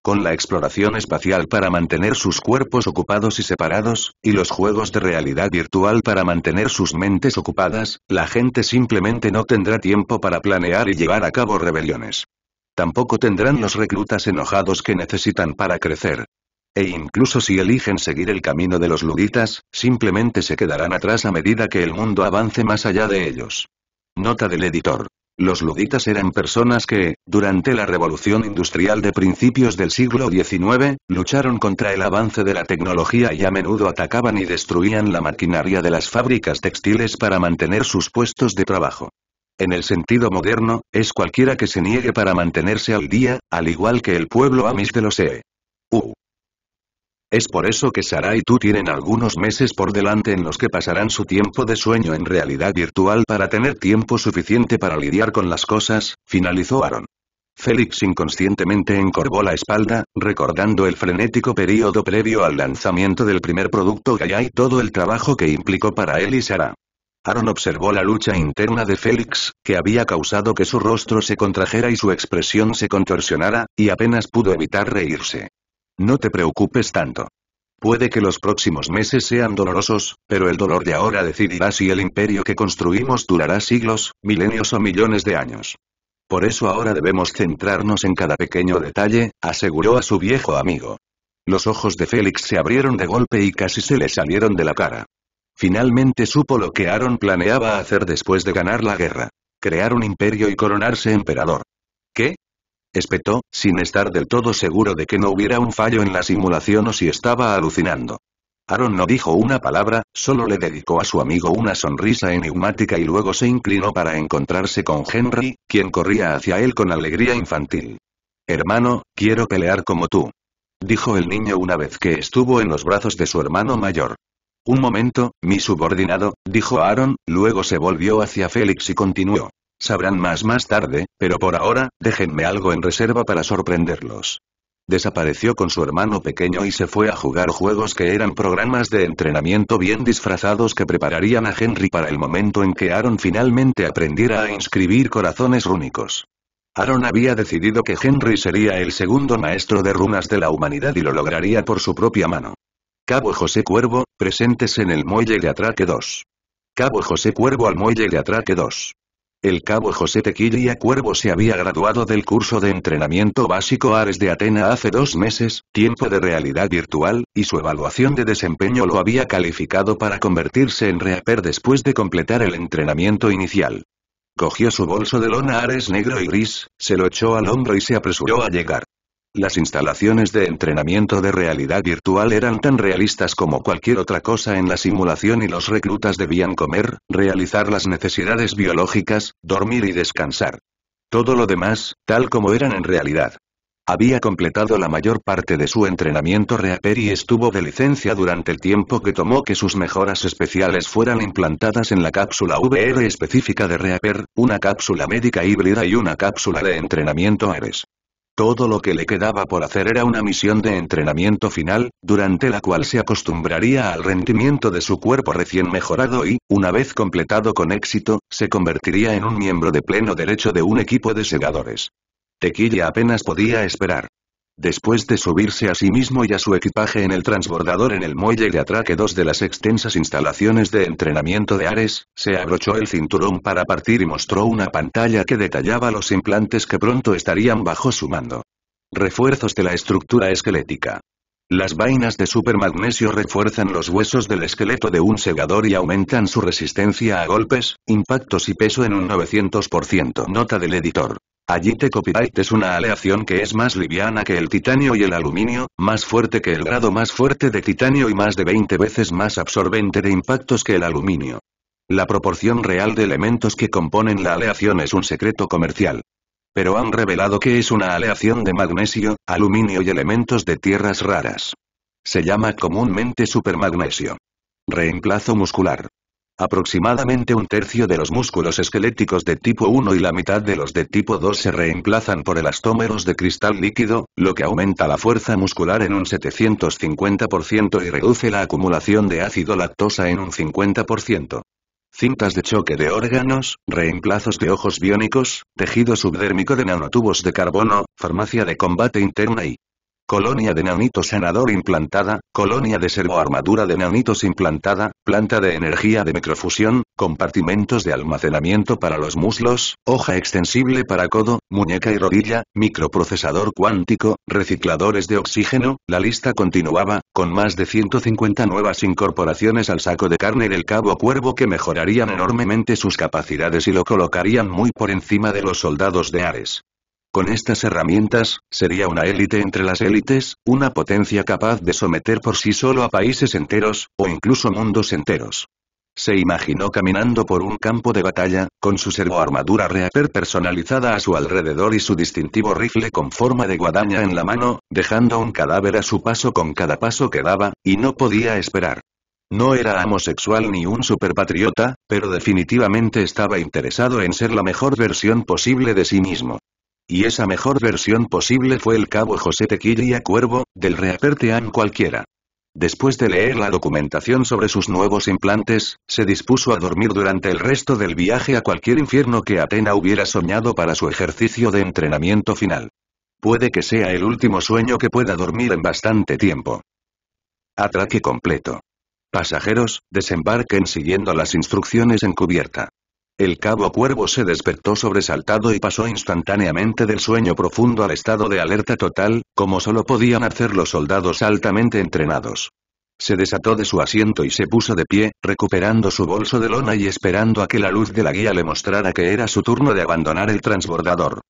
Con la exploración espacial para mantener sus cuerpos ocupados y separados, y los juegos de realidad virtual para mantener sus mentes ocupadas, la gente simplemente no tendrá tiempo para planear y llevar a cabo rebeliones. Tampoco tendrán los reclutas enojados que necesitan para crecer. E incluso si eligen seguir el camino de los luditas, simplemente se quedarán atrás a medida que el mundo avance más allá de ellos. Nota del editor. Los luditas eran personas que, durante la revolución industrial de principios del siglo XIX, lucharon contra el avance de la tecnología y a menudo atacaban y destruían la maquinaria de las fábricas textiles para mantener sus puestos de trabajo. En el sentido moderno, es cualquiera que se niegue para mantenerse al día, al igual que el pueblo Amis de los E. U. Es por eso que Sara y tú tienen algunos meses por delante en los que pasarán su tiempo de sueño en realidad virtual para tener tiempo suficiente para lidiar con las cosas, finalizó Aaron. Félix inconscientemente encorvó la espalda, recordando el frenético período previo al lanzamiento del primer producto Gaia y todo el trabajo que implicó para él y Sara. Aaron observó la lucha interna de Félix, que había causado que su rostro se contrajera y su expresión se contorsionara, y apenas pudo evitar reírse. No te preocupes tanto. Puede que los próximos meses sean dolorosos, pero el dolor de ahora decidirá si el imperio que construimos durará siglos, milenios o millones de años. Por eso ahora debemos centrarnos en cada pequeño detalle, aseguró a su viejo amigo. Los ojos de Félix se abrieron de golpe y casi se le salieron de la cara. Finalmente supo lo que Aaron planeaba hacer después de ganar la guerra. Crear un imperio y coronarse emperador. ¿Qué? espetó, sin estar del todo seguro de que no hubiera un fallo en la simulación o si estaba alucinando. Aaron no dijo una palabra, solo le dedicó a su amigo una sonrisa enigmática y luego se inclinó para encontrarse con Henry, quien corría hacia él con alegría infantil. Hermano, quiero pelear como tú. Dijo el niño una vez que estuvo en los brazos de su hermano mayor. Un momento, mi subordinado, dijo Aaron, luego se volvió hacia Félix y continuó. Sabrán más más tarde, pero por ahora, déjenme algo en reserva para sorprenderlos. Desapareció con su hermano pequeño y se fue a jugar juegos que eran programas de entrenamiento bien disfrazados que prepararían a Henry para el momento en que Aaron finalmente aprendiera a inscribir corazones rúnicos. Aaron había decidido que Henry sería el segundo maestro de runas de la humanidad y lo lograría por su propia mano. Cabo José Cuervo, presentes en el muelle de atraque 2. Cabo José Cuervo al muelle de atraque 2. El cabo José Tequiria Cuervo se había graduado del curso de entrenamiento básico Ares de Atena hace dos meses, tiempo de realidad virtual, y su evaluación de desempeño lo había calificado para convertirse en reaper después de completar el entrenamiento inicial. Cogió su bolso de lona Ares negro y gris, se lo echó al hombro y se apresuró a llegar. Las instalaciones de entrenamiento de realidad virtual eran tan realistas como cualquier otra cosa en la simulación y los reclutas debían comer, realizar las necesidades biológicas, dormir y descansar. Todo lo demás, tal como eran en realidad. Había completado la mayor parte de su entrenamiento Reaper y estuvo de licencia durante el tiempo que tomó que sus mejoras especiales fueran implantadas en la cápsula VR específica de Reaper, una cápsula médica híbrida y una cápsula de entrenamiento Ares. Todo lo que le quedaba por hacer era una misión de entrenamiento final, durante la cual se acostumbraría al rendimiento de su cuerpo recién mejorado y, una vez completado con éxito, se convertiría en un miembro de pleno derecho de un equipo de segadores. Tequilla apenas podía esperar. Después de subirse a sí mismo y a su equipaje en el transbordador en el muelle de atraque dos de las extensas instalaciones de entrenamiento de Ares, se abrochó el cinturón para partir y mostró una pantalla que detallaba los implantes que pronto estarían bajo su mando. Refuerzos de la estructura esquelética. Las vainas de supermagnesio refuerzan los huesos del esqueleto de un segador y aumentan su resistencia a golpes, impactos y peso en un 900%. Nota del editor. Allite Copyright es una aleación que es más liviana que el titanio y el aluminio, más fuerte que el grado más fuerte de titanio y más de 20 veces más absorbente de impactos que el aluminio. La proporción real de elementos que componen la aleación es un secreto comercial. Pero han revelado que es una aleación de magnesio, aluminio y elementos de tierras raras. Se llama comúnmente supermagnesio. Reemplazo muscular. Aproximadamente un tercio de los músculos esqueléticos de tipo 1 y la mitad de los de tipo 2 se reemplazan por elastómeros de cristal líquido, lo que aumenta la fuerza muscular en un 750% y reduce la acumulación de ácido lactosa en un 50% cintas de choque de órganos, reemplazos de ojos biónicos, tejido subdérmico de nanotubos de carbono, farmacia de combate interna y colonia de nanito sanador implantada, colonia de servoarmadura de nanitos implantada, planta de energía de microfusión, compartimentos de almacenamiento para los muslos, hoja extensible para codo, muñeca y rodilla, microprocesador cuántico, recicladores de oxígeno, la lista continuaba, con más de 150 nuevas incorporaciones al saco de carne del cabo cuervo que mejorarían enormemente sus capacidades y lo colocarían muy por encima de los soldados de Ares. Con estas herramientas, sería una élite entre las élites, una potencia capaz de someter por sí solo a países enteros, o incluso mundos enteros. Se imaginó caminando por un campo de batalla, con su servoarmadura Reaper personalizada a su alrededor y su distintivo rifle con forma de guadaña en la mano, dejando un cadáver a su paso con cada paso que daba, y no podía esperar. No era homosexual ni un superpatriota, pero definitivamente estaba interesado en ser la mejor versión posible de sí mismo. Y esa mejor versión posible fue el cabo José Tequilla Cuervo, del reapertean cualquiera. Después de leer la documentación sobre sus nuevos implantes, se dispuso a dormir durante el resto del viaje a cualquier infierno que Atena hubiera soñado para su ejercicio de entrenamiento final. Puede que sea el último sueño que pueda dormir en bastante tiempo. Atraque completo. Pasajeros, desembarquen siguiendo las instrucciones en cubierta. El cabo cuervo se despertó sobresaltado y pasó instantáneamente del sueño profundo al estado de alerta total, como solo podían hacer los soldados altamente entrenados. Se desató de su asiento y se puso de pie, recuperando su bolso de lona y esperando a que la luz de la guía le mostrara que era su turno de abandonar el transbordador.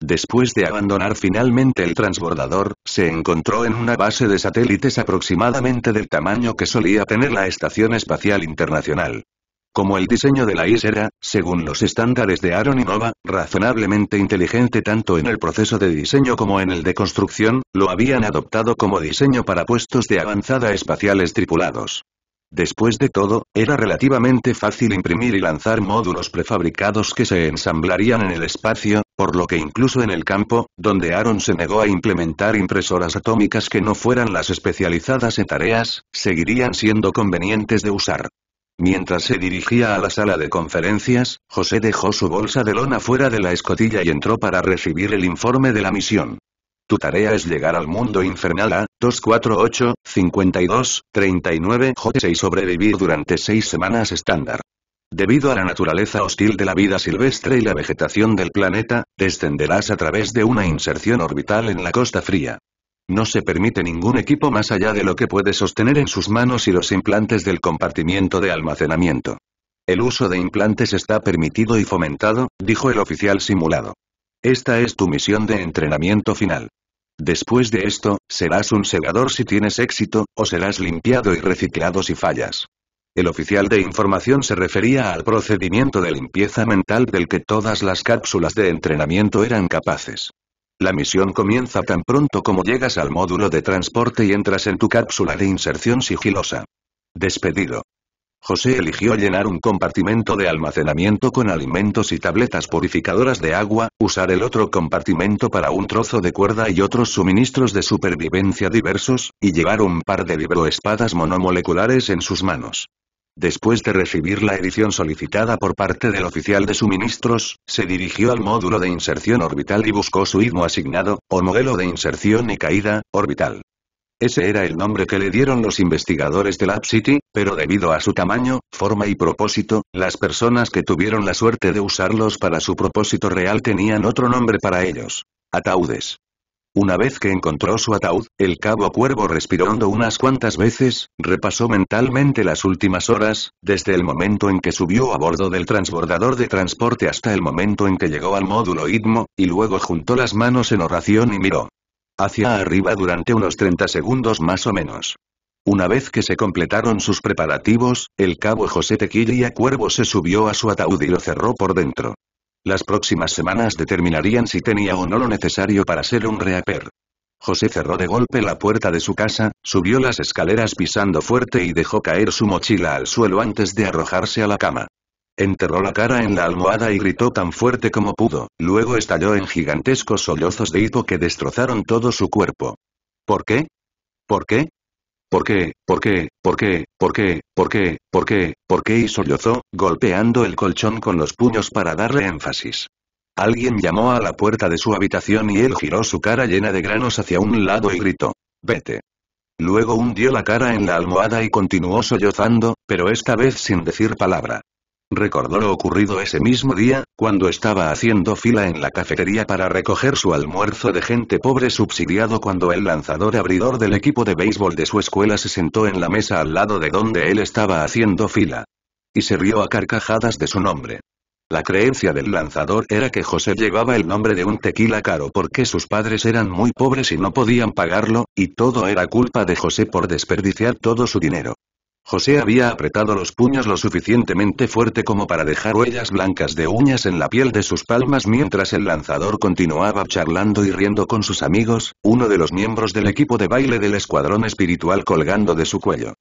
Después de abandonar finalmente el transbordador, se encontró en una base de satélites aproximadamente del tamaño que solía tener la Estación Espacial Internacional. Como el diseño de la IS era, según los estándares de Aaron y Nova, razonablemente inteligente tanto en el proceso de diseño como en el de construcción, lo habían adoptado como diseño para puestos de avanzada espaciales tripulados. Después de todo, era relativamente fácil imprimir y lanzar módulos prefabricados que se ensamblarían en el espacio, por lo que incluso en el campo, donde Aaron se negó a implementar impresoras atómicas que no fueran las especializadas en tareas, seguirían siendo convenientes de usar. Mientras se dirigía a la sala de conferencias, José dejó su bolsa de lona fuera de la escotilla y entró para recibir el informe de la misión. Tu tarea es llegar al mundo infernal a 248, 52, 39 j y sobrevivir durante seis semanas estándar. Debido a la naturaleza hostil de la vida silvestre y la vegetación del planeta, descenderás a través de una inserción orbital en la Costa Fría. No se permite ningún equipo más allá de lo que puede sostener en sus manos y los implantes del compartimiento de almacenamiento. El uso de implantes está permitido y fomentado, dijo el oficial simulado. Esta es tu misión de entrenamiento final. Después de esto, serás un segador si tienes éxito, o serás limpiado y reciclado si fallas. El oficial de información se refería al procedimiento de limpieza mental del que todas las cápsulas de entrenamiento eran capaces. La misión comienza tan pronto como llegas al módulo de transporte y entras en tu cápsula de inserción sigilosa. Despedido. José eligió llenar un compartimento de almacenamiento con alimentos y tabletas purificadoras de agua, usar el otro compartimento para un trozo de cuerda y otros suministros de supervivencia diversos, y llevar un par de libroespadas monomoleculares en sus manos. Después de recibir la edición solicitada por parte del oficial de suministros, se dirigió al módulo de inserción orbital y buscó su himno asignado, o modelo de inserción y caída, orbital. Ese era el nombre que le dieron los investigadores de Lab City, pero debido a su tamaño, forma y propósito, las personas que tuvieron la suerte de usarlos para su propósito real tenían otro nombre para ellos. Ataúdes. Una vez que encontró su ataúd, el cabo cuervo respiró unas cuantas veces, repasó mentalmente las últimas horas, desde el momento en que subió a bordo del transbordador de transporte hasta el momento en que llegó al módulo Idmo, y luego juntó las manos en oración y miró hacia arriba durante unos 30 segundos más o menos. Una vez que se completaron sus preparativos, el cabo José Tequilla Cuervo se subió a su ataúd y lo cerró por dentro. Las próximas semanas determinarían si tenía o no lo necesario para ser un reaper. José cerró de golpe la puerta de su casa, subió las escaleras pisando fuerte y dejó caer su mochila al suelo antes de arrojarse a la cama. Enterró la cara en la almohada y gritó tan fuerte como pudo, luego estalló en gigantescos sollozos de hipo que destrozaron todo su cuerpo. ¿Por qué? ¿Por qué? ¿Por qué? ¿Por qué? ¿Por qué? ¿Por qué? ¿Por qué? ¿Por qué? ¿Por qué? Y sollozó, golpeando el colchón con los puños para darle énfasis. Alguien llamó a la puerta de su habitación y él giró su cara llena de granos hacia un lado y gritó. Vete. Luego hundió la cara en la almohada y continuó sollozando, pero esta vez sin decir palabra. Recordó lo ocurrido ese mismo día, cuando estaba haciendo fila en la cafetería para recoger su almuerzo de gente pobre subsidiado cuando el lanzador abridor del equipo de béisbol de su escuela se sentó en la mesa al lado de donde él estaba haciendo fila. Y se rió a carcajadas de su nombre. La creencia del lanzador era que José llevaba el nombre de un tequila caro porque sus padres eran muy pobres y no podían pagarlo, y todo era culpa de José por desperdiciar todo su dinero. José había apretado los puños lo suficientemente fuerte como para dejar huellas blancas de uñas en la piel de sus palmas mientras el lanzador continuaba charlando y riendo con sus amigos, uno de los miembros del equipo de baile del escuadrón espiritual colgando de su cuello.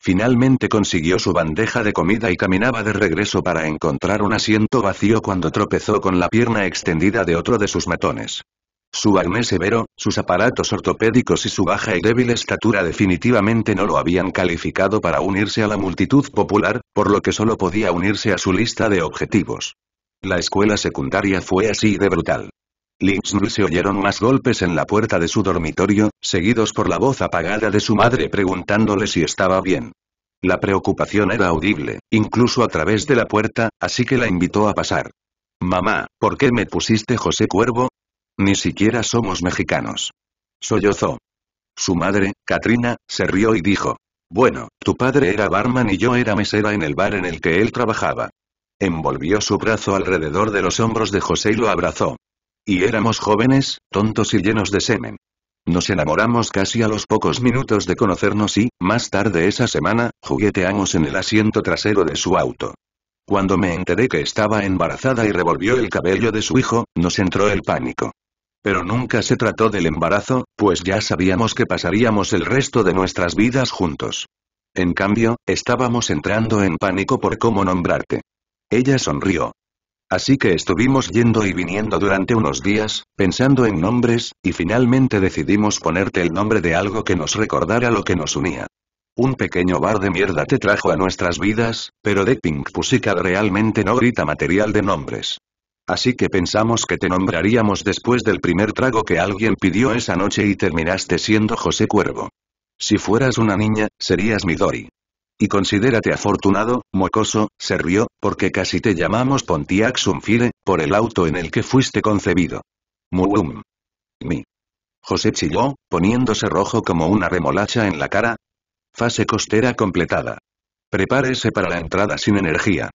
Finalmente consiguió su bandeja de comida y caminaba de regreso para encontrar un asiento vacío cuando tropezó con la pierna extendida de otro de sus matones. Su acné severo, sus aparatos ortopédicos y su baja y débil estatura definitivamente no lo habían calificado para unirse a la multitud popular, por lo que solo podía unirse a su lista de objetivos. La escuela secundaria fue así de brutal. Lynxnell se oyeron más golpes en la puerta de su dormitorio, seguidos por la voz apagada de su madre preguntándole si estaba bien. La preocupación era audible, incluso a través de la puerta, así que la invitó a pasar. Mamá, ¿por qué me pusiste José Cuervo? Ni siquiera somos mexicanos. Sollozó. Su madre, Katrina, se rió y dijo. Bueno, tu padre era barman y yo era mesera en el bar en el que él trabajaba. Envolvió su brazo alrededor de los hombros de José y lo abrazó. Y éramos jóvenes, tontos y llenos de semen. Nos enamoramos casi a los pocos minutos de conocernos y, más tarde esa semana, jugueteamos en el asiento trasero de su auto. Cuando me enteré que estaba embarazada y revolvió el cabello de su hijo, nos entró el pánico. Pero nunca se trató del embarazo, pues ya sabíamos que pasaríamos el resto de nuestras vidas juntos. En cambio, estábamos entrando en pánico por cómo nombrarte. Ella sonrió. Así que estuvimos yendo y viniendo durante unos días, pensando en nombres, y finalmente decidimos ponerte el nombre de algo que nos recordara lo que nos unía. Un pequeño bar de mierda te trajo a nuestras vidas, pero de Pink Pussycat realmente no grita material de nombres. Así que pensamos que te nombraríamos después del primer trago que alguien pidió esa noche y terminaste siendo José Cuervo. Si fueras una niña, serías Midori. Y considérate afortunado, mocoso, se rió, porque casi te llamamos Pontiac Sunfire, por el auto en el que fuiste concebido. Muum. Mi. José chilló, poniéndose rojo como una remolacha en la cara. Fase costera completada. Prepárese para la entrada sin energía.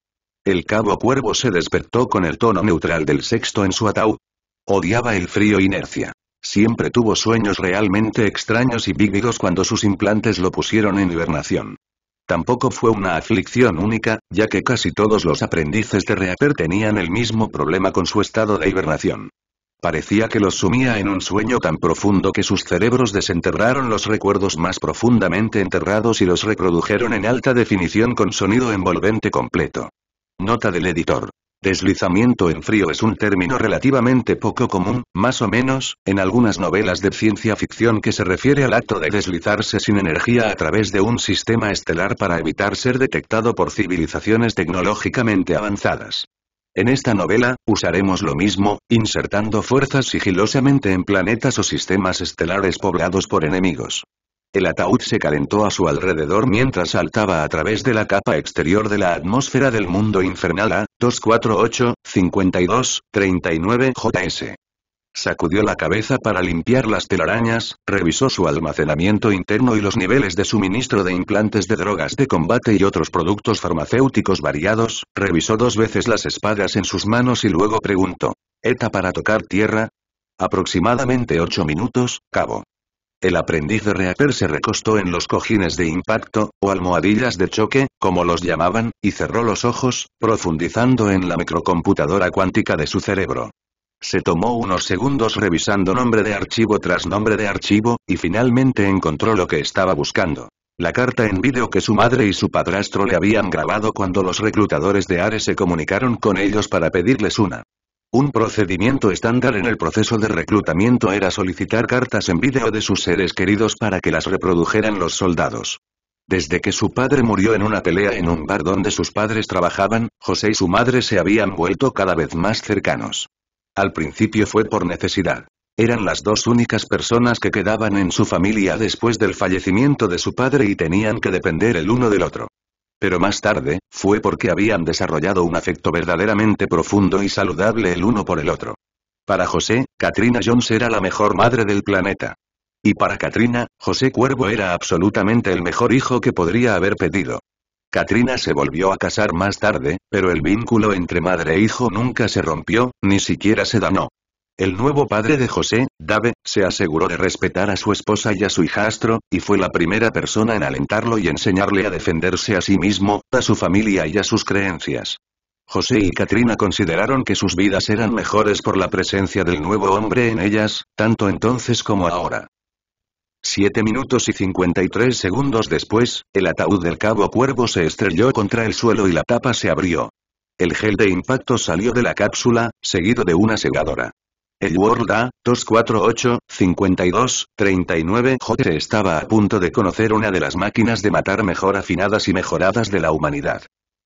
El cabo cuervo se despertó con el tono neutral del sexto en su ataúd. Odiaba el frío inercia. Siempre tuvo sueños realmente extraños y vívidos cuando sus implantes lo pusieron en hibernación. Tampoco fue una aflicción única, ya que casi todos los aprendices de Reaper tenían el mismo problema con su estado de hibernación. Parecía que los sumía en un sueño tan profundo que sus cerebros desenterraron los recuerdos más profundamente enterrados y los reprodujeron en alta definición con sonido envolvente completo. Nota del editor. Deslizamiento en frío es un término relativamente poco común, más o menos, en algunas novelas de ciencia ficción que se refiere al acto de deslizarse sin energía a través de un sistema estelar para evitar ser detectado por civilizaciones tecnológicamente avanzadas. En esta novela, usaremos lo mismo, insertando fuerzas sigilosamente en planetas o sistemas estelares poblados por enemigos. El ataúd se calentó a su alrededor mientras saltaba a través de la capa exterior de la atmósfera del mundo infernal a 248 52 39 JS. Sacudió la cabeza para limpiar las telarañas, revisó su almacenamiento interno y los niveles de suministro de implantes de drogas de combate y otros productos farmacéuticos variados, revisó dos veces las espadas en sus manos y luego preguntó. ¿Eta para tocar tierra? Aproximadamente ocho minutos, cabo. El aprendiz de Reaper se recostó en los cojines de impacto, o almohadillas de choque, como los llamaban, y cerró los ojos, profundizando en la microcomputadora cuántica de su cerebro. Se tomó unos segundos revisando nombre de archivo tras nombre de archivo, y finalmente encontró lo que estaba buscando. La carta en vídeo que su madre y su padrastro le habían grabado cuando los reclutadores de Ares se comunicaron con ellos para pedirles una un procedimiento estándar en el proceso de reclutamiento era solicitar cartas en vídeo de sus seres queridos para que las reprodujeran los soldados. Desde que su padre murió en una pelea en un bar donde sus padres trabajaban, José y su madre se habían vuelto cada vez más cercanos. Al principio fue por necesidad. Eran las dos únicas personas que quedaban en su familia después del fallecimiento de su padre y tenían que depender el uno del otro. Pero más tarde, fue porque habían desarrollado un afecto verdaderamente profundo y saludable el uno por el otro. Para José, Katrina Jones era la mejor madre del planeta. Y para Katrina, José Cuervo era absolutamente el mejor hijo que podría haber pedido. Katrina se volvió a casar más tarde, pero el vínculo entre madre e hijo nunca se rompió, ni siquiera se danó. El nuevo padre de José, Dave, se aseguró de respetar a su esposa y a su hijastro, y fue la primera persona en alentarlo y enseñarle a defenderse a sí mismo, a su familia y a sus creencias. José y Katrina consideraron que sus vidas eran mejores por la presencia del nuevo hombre en ellas, tanto entonces como ahora. Siete minutos y 53 segundos después, el ataúd del cabo cuervo se estrelló contra el suelo y la tapa se abrió. El gel de impacto salió de la cápsula, seguido de una segadora. World A. 248, 52, 39 j estaba a punto de conocer una de las máquinas de matar mejor afinadas y mejoradas de la humanidad.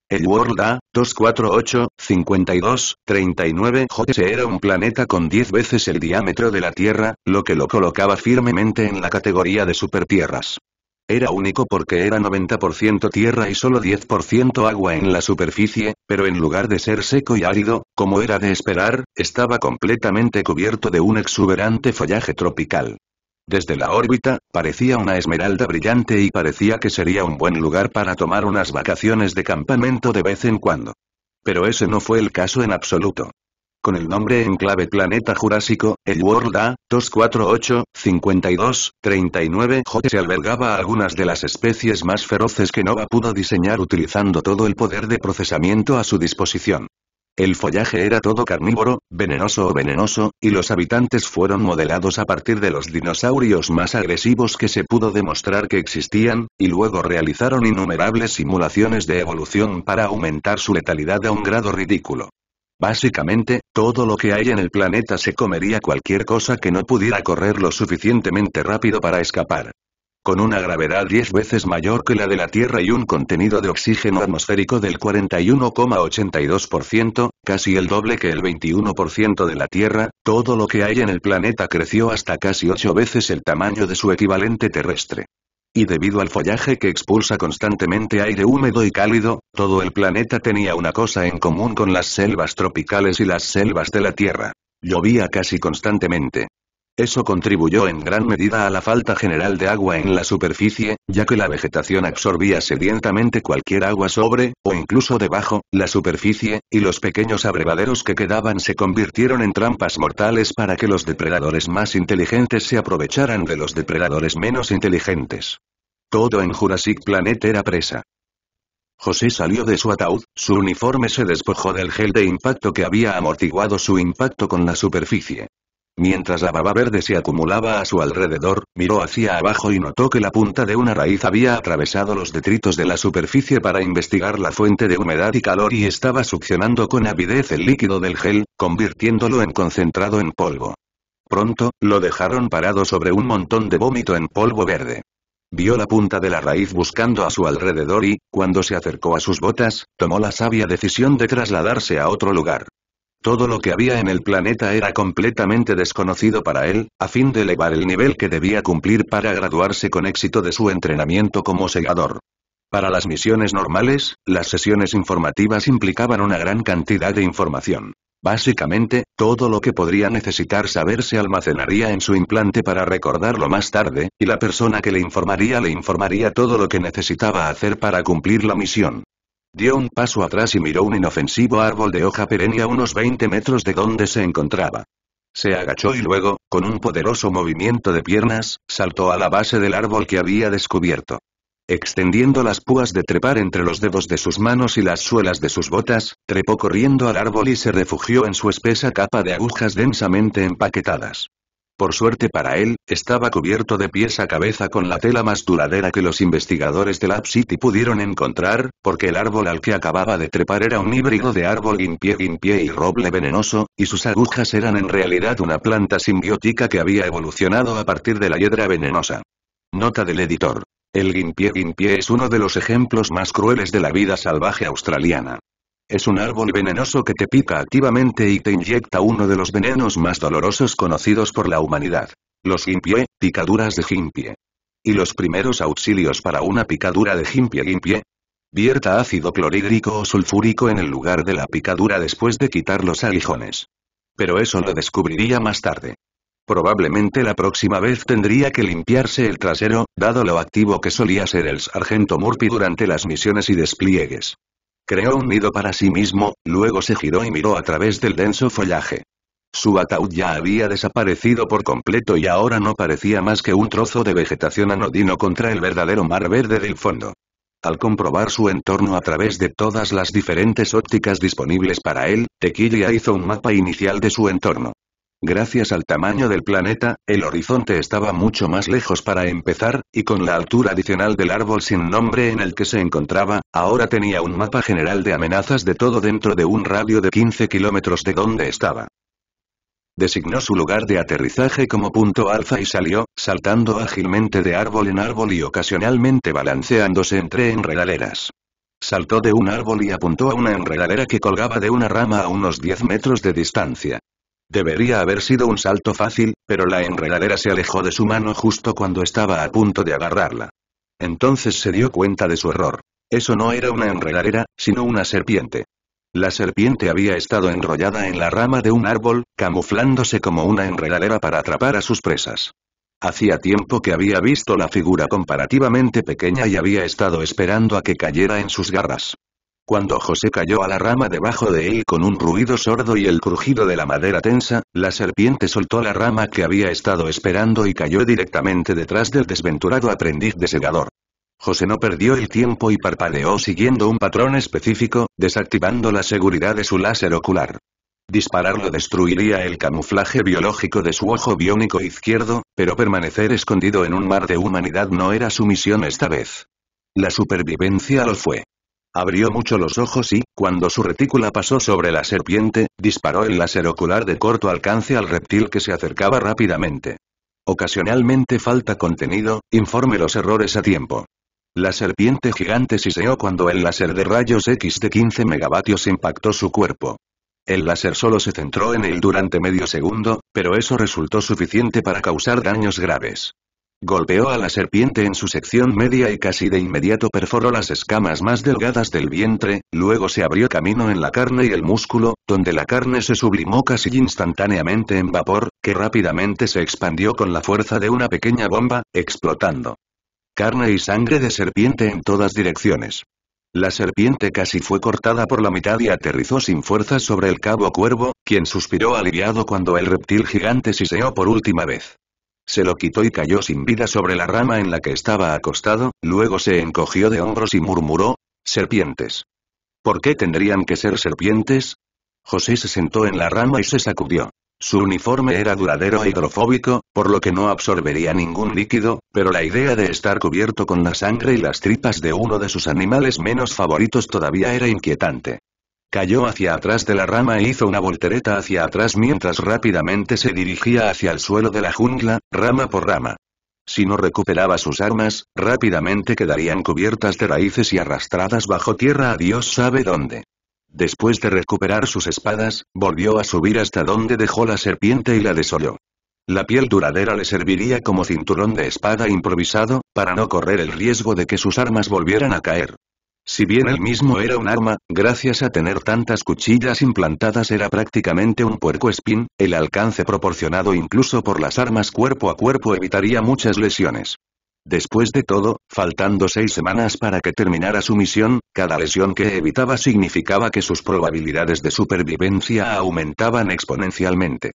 El World A. 248, 52, 39 j era un planeta con 10 veces el diámetro de la Tierra, lo que lo colocaba firmemente en la categoría de supertierras. Era único porque era 90% tierra y solo 10% agua en la superficie, pero en lugar de ser seco y árido, como era de esperar, estaba completamente cubierto de un exuberante follaje tropical. Desde la órbita, parecía una esmeralda brillante y parecía que sería un buen lugar para tomar unas vacaciones de campamento de vez en cuando. Pero ese no fue el caso en absoluto con el nombre en clave Planeta Jurásico, el World A, 248, 52, 39 J se albergaba algunas de las especies más feroces que Nova pudo diseñar utilizando todo el poder de procesamiento a su disposición. El follaje era todo carnívoro, venenoso o venenoso, y los habitantes fueron modelados a partir de los dinosaurios más agresivos que se pudo demostrar que existían, y luego realizaron innumerables simulaciones de evolución para aumentar su letalidad a un grado ridículo. Básicamente, todo lo que hay en el planeta se comería cualquier cosa que no pudiera correr lo suficientemente rápido para escapar. Con una gravedad 10 veces mayor que la de la Tierra y un contenido de oxígeno atmosférico del 41,82%, casi el doble que el 21% de la Tierra, todo lo que hay en el planeta creció hasta casi 8 veces el tamaño de su equivalente terrestre y debido al follaje que expulsa constantemente aire húmedo y cálido, todo el planeta tenía una cosa en común con las selvas tropicales y las selvas de la Tierra. Llovía casi constantemente. Eso contribuyó en gran medida a la falta general de agua en la superficie, ya que la vegetación absorbía sedientamente cualquier agua sobre, o incluso debajo, la superficie, y los pequeños abrevaderos que quedaban se convirtieron en trampas mortales para que los depredadores más inteligentes se aprovecharan de los depredadores menos inteligentes. Todo en Jurassic Planet era presa. José salió de su ataúd, su uniforme se despojó del gel de impacto que había amortiguado su impacto con la superficie. Mientras la baba verde se acumulaba a su alrededor, miró hacia abajo y notó que la punta de una raíz había atravesado los detritos de la superficie para investigar la fuente de humedad y calor y estaba succionando con avidez el líquido del gel, convirtiéndolo en concentrado en polvo. Pronto, lo dejaron parado sobre un montón de vómito en polvo verde. Vio la punta de la raíz buscando a su alrededor y, cuando se acercó a sus botas, tomó la sabia decisión de trasladarse a otro lugar. Todo lo que había en el planeta era completamente desconocido para él, a fin de elevar el nivel que debía cumplir para graduarse con éxito de su entrenamiento como segador. Para las misiones normales, las sesiones informativas implicaban una gran cantidad de información. Básicamente, todo lo que podría necesitar saber se almacenaría en su implante para recordarlo más tarde, y la persona que le informaría le informaría todo lo que necesitaba hacer para cumplir la misión. Dio un paso atrás y miró un inofensivo árbol de hoja perenne a unos 20 metros de donde se encontraba. Se agachó y luego, con un poderoso movimiento de piernas, saltó a la base del árbol que había descubierto. Extendiendo las púas de trepar entre los dedos de sus manos y las suelas de sus botas, trepó corriendo al árbol y se refugió en su espesa capa de agujas densamente empaquetadas. Por suerte para él, estaba cubierto de pies a cabeza con la tela más duradera que los investigadores de Lab City pudieron encontrar, porque el árbol al que acababa de trepar era un híbrido de árbol guinpie guinpie y roble venenoso, y sus agujas eran en realidad una planta simbiótica que había evolucionado a partir de la hiedra venenosa. Nota del editor. El guinpie guinpie es uno de los ejemplos más crueles de la vida salvaje australiana. Es un árbol venenoso que te pica activamente y te inyecta uno de los venenos más dolorosos conocidos por la humanidad. Los gimpie, picaduras de gimpie. ¿Y los primeros auxilios para una picadura de gimpie gimpie? Vierta ácido clorhídrico o sulfúrico en el lugar de la picadura después de quitar los aguijones. Pero eso lo descubriría más tarde. Probablemente la próxima vez tendría que limpiarse el trasero, dado lo activo que solía ser el sargento Murphy durante las misiones y despliegues creó un nido para sí mismo, luego se giró y miró a través del denso follaje. Su ataúd ya había desaparecido por completo y ahora no parecía más que un trozo de vegetación anodino contra el verdadero mar verde del fondo. Al comprobar su entorno a través de todas las diferentes ópticas disponibles para él, Tequila hizo un mapa inicial de su entorno. Gracias al tamaño del planeta, el horizonte estaba mucho más lejos para empezar, y con la altura adicional del árbol sin nombre en el que se encontraba, ahora tenía un mapa general de amenazas de todo dentro de un radio de 15 kilómetros de donde estaba. Designó su lugar de aterrizaje como punto alfa y salió, saltando ágilmente de árbol en árbol y ocasionalmente balanceándose entre enredaderas saltó de un árbol y apuntó a una enredadera que colgaba de una rama a unos 10 metros de distancia. Debería haber sido un salto fácil, pero la enredadera se alejó de su mano justo cuando estaba a punto de agarrarla. Entonces se dio cuenta de su error. Eso no era una enredadera, sino una serpiente. La serpiente había estado enrollada en la rama de un árbol, camuflándose como una enredadera para atrapar a sus presas. Hacía tiempo que había visto la figura comparativamente pequeña y había estado esperando a que cayera en sus garras. Cuando José cayó a la rama debajo de él con un ruido sordo y el crujido de la madera tensa, la serpiente soltó la rama que había estado esperando y cayó directamente detrás del desventurado aprendiz de segador. José no perdió el tiempo y parpadeó siguiendo un patrón específico, desactivando la seguridad de su láser ocular. Dispararlo destruiría el camuflaje biológico de su ojo biónico izquierdo, pero permanecer escondido en un mar de humanidad no era su misión esta vez. La supervivencia lo fue. Abrió mucho los ojos y, cuando su retícula pasó sobre la serpiente, disparó el láser ocular de corto alcance al reptil que se acercaba rápidamente. Ocasionalmente falta contenido, informe los errores a tiempo. La serpiente gigante siseó cuando el láser de rayos X de 15 megavatios impactó su cuerpo. El láser solo se centró en él durante medio segundo, pero eso resultó suficiente para causar daños graves. Golpeó a la serpiente en su sección media y casi de inmediato perforó las escamas más delgadas del vientre, luego se abrió camino en la carne y el músculo, donde la carne se sublimó casi instantáneamente en vapor, que rápidamente se expandió con la fuerza de una pequeña bomba, explotando. Carne y sangre de serpiente en todas direcciones. La serpiente casi fue cortada por la mitad y aterrizó sin fuerza sobre el cabo cuervo, quien suspiró aliviado cuando el reptil gigante siseó por última vez. Se lo quitó y cayó sin vida sobre la rama en la que estaba acostado, luego se encogió de hombros y murmuró, serpientes. ¿Por qué tendrían que ser serpientes? José se sentó en la rama y se sacudió. Su uniforme era duradero e hidrofóbico, por lo que no absorbería ningún líquido, pero la idea de estar cubierto con la sangre y las tripas de uno de sus animales menos favoritos todavía era inquietante. Cayó hacia atrás de la rama e hizo una voltereta hacia atrás mientras rápidamente se dirigía hacia el suelo de la jungla, rama por rama. Si no recuperaba sus armas, rápidamente quedarían cubiertas de raíces y arrastradas bajo tierra a Dios sabe dónde. Después de recuperar sus espadas, volvió a subir hasta donde dejó la serpiente y la desolló. La piel duradera le serviría como cinturón de espada improvisado, para no correr el riesgo de que sus armas volvieran a caer. Si bien él mismo era un arma, gracias a tener tantas cuchillas implantadas era prácticamente un puerco puercoespín, el alcance proporcionado incluso por las armas cuerpo a cuerpo evitaría muchas lesiones. Después de todo, faltando seis semanas para que terminara su misión, cada lesión que evitaba significaba que sus probabilidades de supervivencia aumentaban exponencialmente.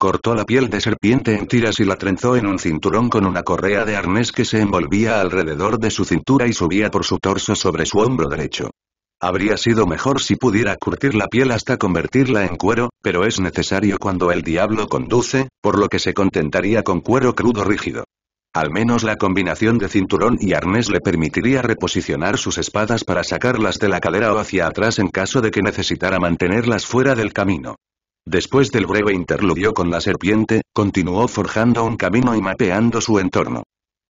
Cortó la piel de serpiente en tiras y la trenzó en un cinturón con una correa de arnés que se envolvía alrededor de su cintura y subía por su torso sobre su hombro derecho. Habría sido mejor si pudiera curtir la piel hasta convertirla en cuero, pero es necesario cuando el diablo conduce, por lo que se contentaría con cuero crudo rígido. Al menos la combinación de cinturón y arnés le permitiría reposicionar sus espadas para sacarlas de la cadera o hacia atrás en caso de que necesitara mantenerlas fuera del camino. Después del breve interludio con la serpiente, continuó forjando un camino y mapeando su entorno.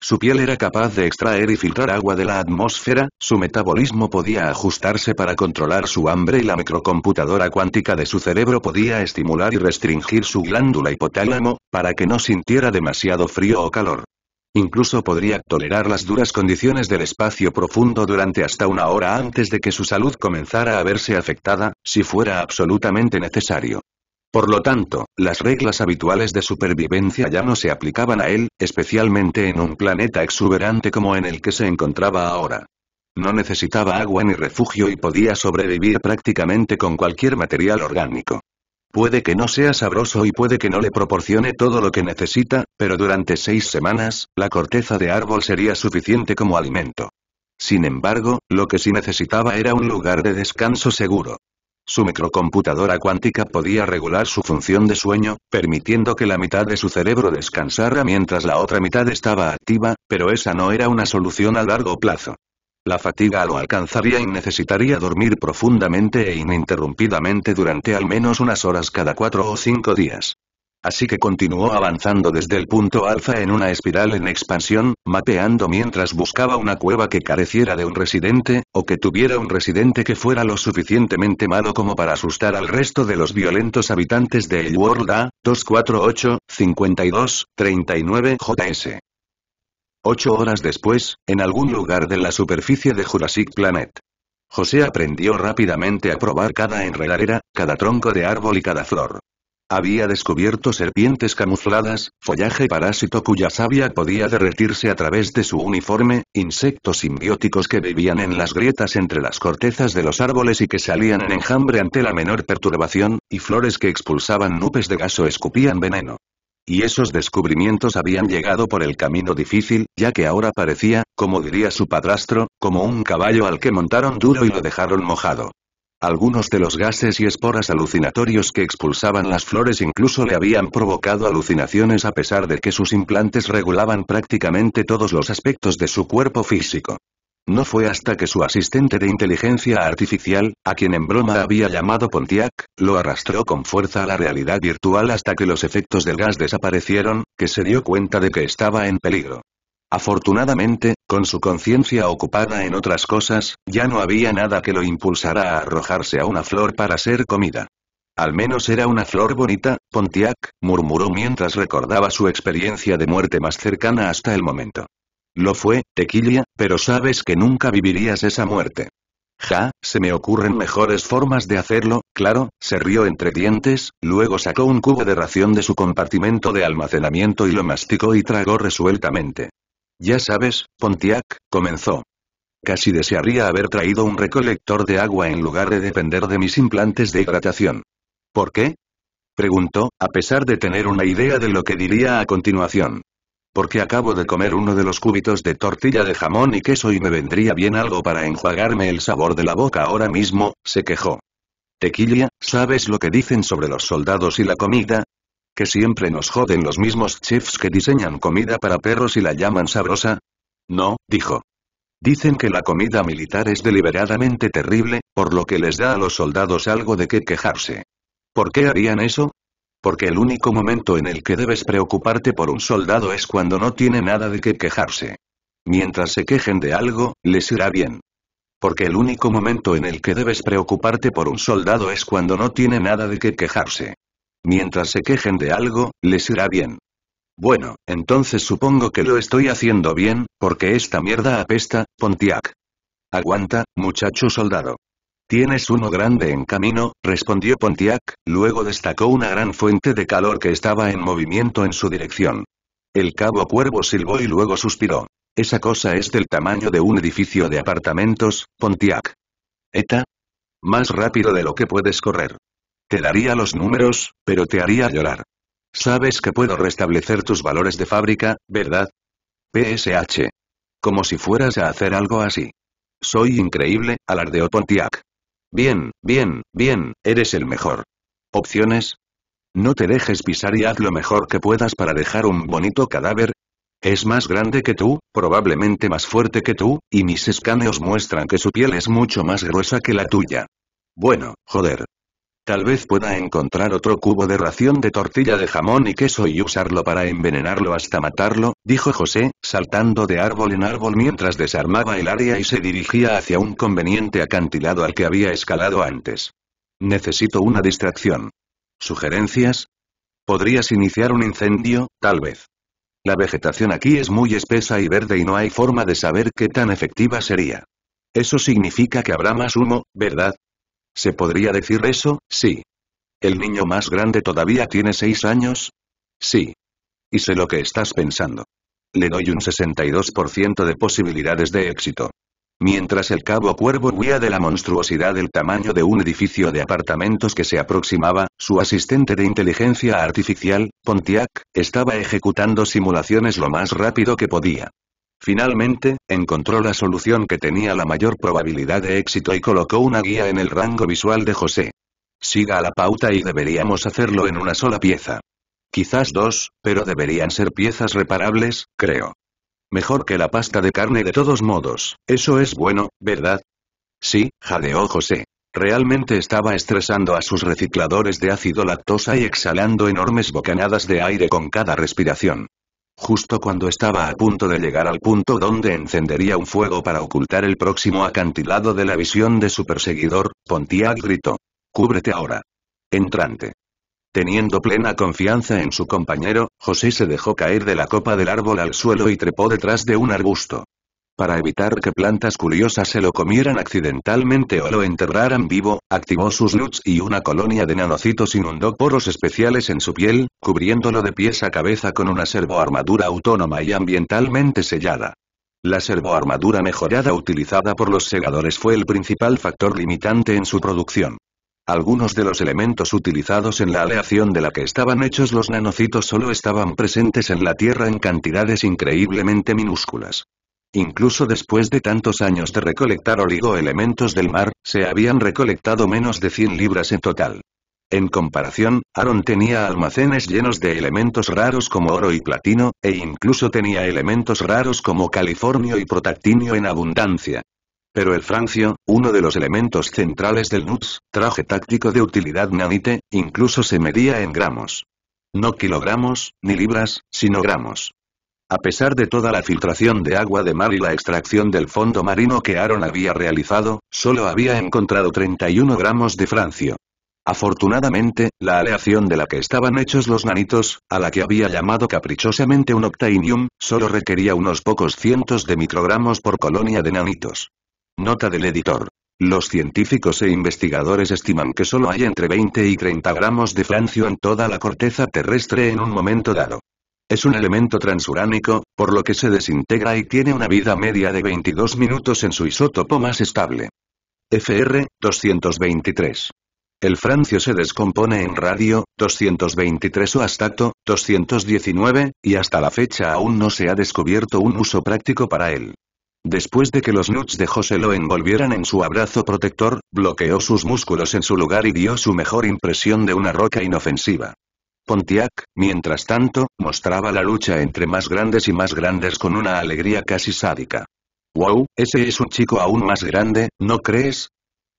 Su piel era capaz de extraer y filtrar agua de la atmósfera, su metabolismo podía ajustarse para controlar su hambre y la microcomputadora cuántica de su cerebro podía estimular y restringir su glándula hipotálamo, para que no sintiera demasiado frío o calor. Incluso podría tolerar las duras condiciones del espacio profundo durante hasta una hora antes de que su salud comenzara a verse afectada, si fuera absolutamente necesario. Por lo tanto, las reglas habituales de supervivencia ya no se aplicaban a él, especialmente en un planeta exuberante como en el que se encontraba ahora. No necesitaba agua ni refugio y podía sobrevivir prácticamente con cualquier material orgánico. Puede que no sea sabroso y puede que no le proporcione todo lo que necesita, pero durante seis semanas, la corteza de árbol sería suficiente como alimento. Sin embargo, lo que sí necesitaba era un lugar de descanso seguro. Su microcomputadora cuántica podía regular su función de sueño, permitiendo que la mitad de su cerebro descansara mientras la otra mitad estaba activa, pero esa no era una solución a largo plazo. La fatiga lo alcanzaría y necesitaría dormir profundamente e ininterrumpidamente durante al menos unas horas cada cuatro o cinco días así que continuó avanzando desde el punto alfa en una espiral en expansión, mapeando mientras buscaba una cueva que careciera de un residente, o que tuviera un residente que fuera lo suficientemente malo como para asustar al resto de los violentos habitantes de El World A, 248, 52, 39 JS. Ocho horas después, en algún lugar de la superficie de Jurassic Planet. José aprendió rápidamente a probar cada enredadera, cada tronco de árbol y cada flor. Había descubierto serpientes camufladas, follaje parásito cuya savia podía derretirse a través de su uniforme, insectos simbióticos que vivían en las grietas entre las cortezas de los árboles y que salían en enjambre ante la menor perturbación, y flores que expulsaban nubes de gas o escupían veneno. Y esos descubrimientos habían llegado por el camino difícil, ya que ahora parecía, como diría su padrastro, como un caballo al que montaron duro y lo dejaron mojado. Algunos de los gases y esporas alucinatorios que expulsaban las flores incluso le habían provocado alucinaciones a pesar de que sus implantes regulaban prácticamente todos los aspectos de su cuerpo físico. No fue hasta que su asistente de inteligencia artificial, a quien en broma había llamado Pontiac, lo arrastró con fuerza a la realidad virtual hasta que los efectos del gas desaparecieron, que se dio cuenta de que estaba en peligro. Afortunadamente, con su conciencia ocupada en otras cosas, ya no había nada que lo impulsara a arrojarse a una flor para ser comida. Al menos era una flor bonita, Pontiac, murmuró mientras recordaba su experiencia de muerte más cercana hasta el momento. Lo fue, Tequilla, pero sabes que nunca vivirías esa muerte. Ja, se me ocurren mejores formas de hacerlo, claro, se rió entre dientes, luego sacó un cubo de ración de su compartimento de almacenamiento y lo masticó y tragó resueltamente. Ya sabes, Pontiac, comenzó. Casi desearía haber traído un recolector de agua en lugar de depender de mis implantes de hidratación. ¿Por qué? Preguntó, a pesar de tener una idea de lo que diría a continuación. Porque acabo de comer uno de los cúbitos de tortilla de jamón y queso y me vendría bien algo para enjuagarme el sabor de la boca ahora mismo, se quejó. Tequilla, ¿sabes lo que dicen sobre los soldados y la comida? que siempre nos joden los mismos chefs que diseñan comida para perros y la llaman sabrosa? No, dijo. Dicen que la comida militar es deliberadamente terrible, por lo que les da a los soldados algo de qué quejarse. ¿Por qué harían eso? Porque el único momento en el que debes preocuparte por un soldado es cuando no tiene nada de qué quejarse. Mientras se quejen de algo, les irá bien. Porque el único momento en el que debes preocuparte por un soldado es cuando no tiene nada de qué quejarse. Mientras se quejen de algo, les irá bien. Bueno, entonces supongo que lo estoy haciendo bien, porque esta mierda apesta, Pontiac. Aguanta, muchacho soldado. Tienes uno grande en camino, respondió Pontiac, luego destacó una gran fuente de calor que estaba en movimiento en su dirección. El cabo cuervo silbó y luego suspiró. Esa cosa es del tamaño de un edificio de apartamentos, Pontiac. ¿Eta? Más rápido de lo que puedes correr. Te daría los números, pero te haría llorar. Sabes que puedo restablecer tus valores de fábrica, ¿verdad? PSH. Como si fueras a hacer algo así. Soy increíble, alardeó Pontiac. Bien, bien, bien, eres el mejor. ¿Opciones? No te dejes pisar y haz lo mejor que puedas para dejar un bonito cadáver. Es más grande que tú, probablemente más fuerte que tú, y mis escaneos muestran que su piel es mucho más gruesa que la tuya. Bueno, joder, Tal vez pueda encontrar otro cubo de ración de tortilla de jamón y queso y usarlo para envenenarlo hasta matarlo, dijo José, saltando de árbol en árbol mientras desarmaba el área y se dirigía hacia un conveniente acantilado al que había escalado antes. Necesito una distracción. ¿Sugerencias? Podrías iniciar un incendio, tal vez. La vegetación aquí es muy espesa y verde y no hay forma de saber qué tan efectiva sería. Eso significa que habrá más humo, ¿verdad? ¿Se podría decir eso? Sí. ¿El niño más grande todavía tiene seis años? Sí. Y sé lo que estás pensando. Le doy un 62% de posibilidades de éxito. Mientras el cabo cuervo huía de la monstruosidad del tamaño de un edificio de apartamentos que se aproximaba, su asistente de inteligencia artificial, Pontiac, estaba ejecutando simulaciones lo más rápido que podía. Finalmente, encontró la solución que tenía la mayor probabilidad de éxito y colocó una guía en el rango visual de José. Siga a la pauta y deberíamos hacerlo en una sola pieza. Quizás dos, pero deberían ser piezas reparables, creo. Mejor que la pasta de carne de todos modos, eso es bueno, ¿verdad? Sí, jadeó José. Realmente estaba estresando a sus recicladores de ácido lactosa y exhalando enormes bocanadas de aire con cada respiración. Justo cuando estaba a punto de llegar al punto donde encendería un fuego para ocultar el próximo acantilado de la visión de su perseguidor, Pontiac gritó. Cúbrete ahora. Entrante. Teniendo plena confianza en su compañero, José se dejó caer de la copa del árbol al suelo y trepó detrás de un arbusto para evitar que plantas curiosas se lo comieran accidentalmente o lo enterraran vivo, activó sus LUTs y una colonia de nanocitos inundó poros especiales en su piel, cubriéndolo de pies a cabeza con una servoarmadura autónoma y ambientalmente sellada. La servoarmadura mejorada utilizada por los segadores fue el principal factor limitante en su producción. Algunos de los elementos utilizados en la aleación de la que estaban hechos los nanocitos solo estaban presentes en la Tierra en cantidades increíblemente minúsculas. Incluso después de tantos años de recolectar oligoelementos del mar, se habían recolectado menos de 100 libras en total. En comparación, Aaron tenía almacenes llenos de elementos raros como oro y platino, e incluso tenía elementos raros como californio y protactinio en abundancia. Pero el francio, uno de los elementos centrales del NUTS, traje táctico de utilidad nanite, incluso se medía en gramos. No kilogramos, ni libras, sino gramos. A pesar de toda la filtración de agua de mar y la extracción del fondo marino que Aaron había realizado, solo había encontrado 31 gramos de francio. Afortunadamente, la aleación de la que estaban hechos los nanitos, a la que había llamado caprichosamente un octainium, solo requería unos pocos cientos de microgramos por colonia de nanitos. Nota del editor. Los científicos e investigadores estiman que solo hay entre 20 y 30 gramos de francio en toda la corteza terrestre en un momento dado. Es un elemento transuránico, por lo que se desintegra y tiene una vida media de 22 minutos en su isótopo más estable. FR 223. El francio se descompone en radio, 223 o astato, 219, y hasta la fecha aún no se ha descubierto un uso práctico para él. Después de que los nuts de José lo envolvieran en su abrazo protector, bloqueó sus músculos en su lugar y dio su mejor impresión de una roca inofensiva. Pontiac, mientras tanto, mostraba la lucha entre más grandes y más grandes con una alegría casi sádica. ¡Wow! Ese es un chico aún más grande, ¿no crees?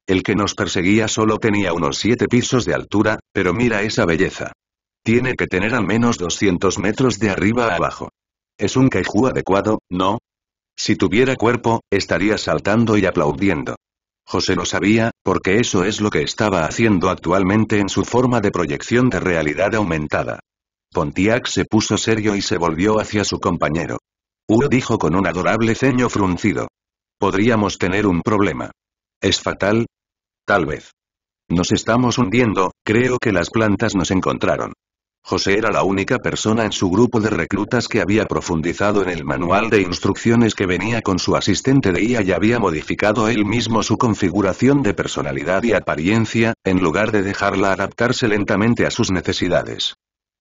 El que nos perseguía solo tenía unos siete pisos de altura, pero mira esa belleza. Tiene que tener al menos 200 metros de arriba a abajo. Es un kaiju adecuado, ¿no? Si tuviera cuerpo, estaría saltando y aplaudiendo. José lo sabía, porque eso es lo que estaba haciendo actualmente en su forma de proyección de realidad aumentada. Pontiac se puso serio y se volvió hacia su compañero. Uro dijo con un adorable ceño fruncido. Podríamos tener un problema. ¿Es fatal? Tal vez. Nos estamos hundiendo, creo que las plantas nos encontraron. José era la única persona en su grupo de reclutas que había profundizado en el manual de instrucciones que venía con su asistente de IA y había modificado él mismo su configuración de personalidad y apariencia, en lugar de dejarla adaptarse lentamente a sus necesidades.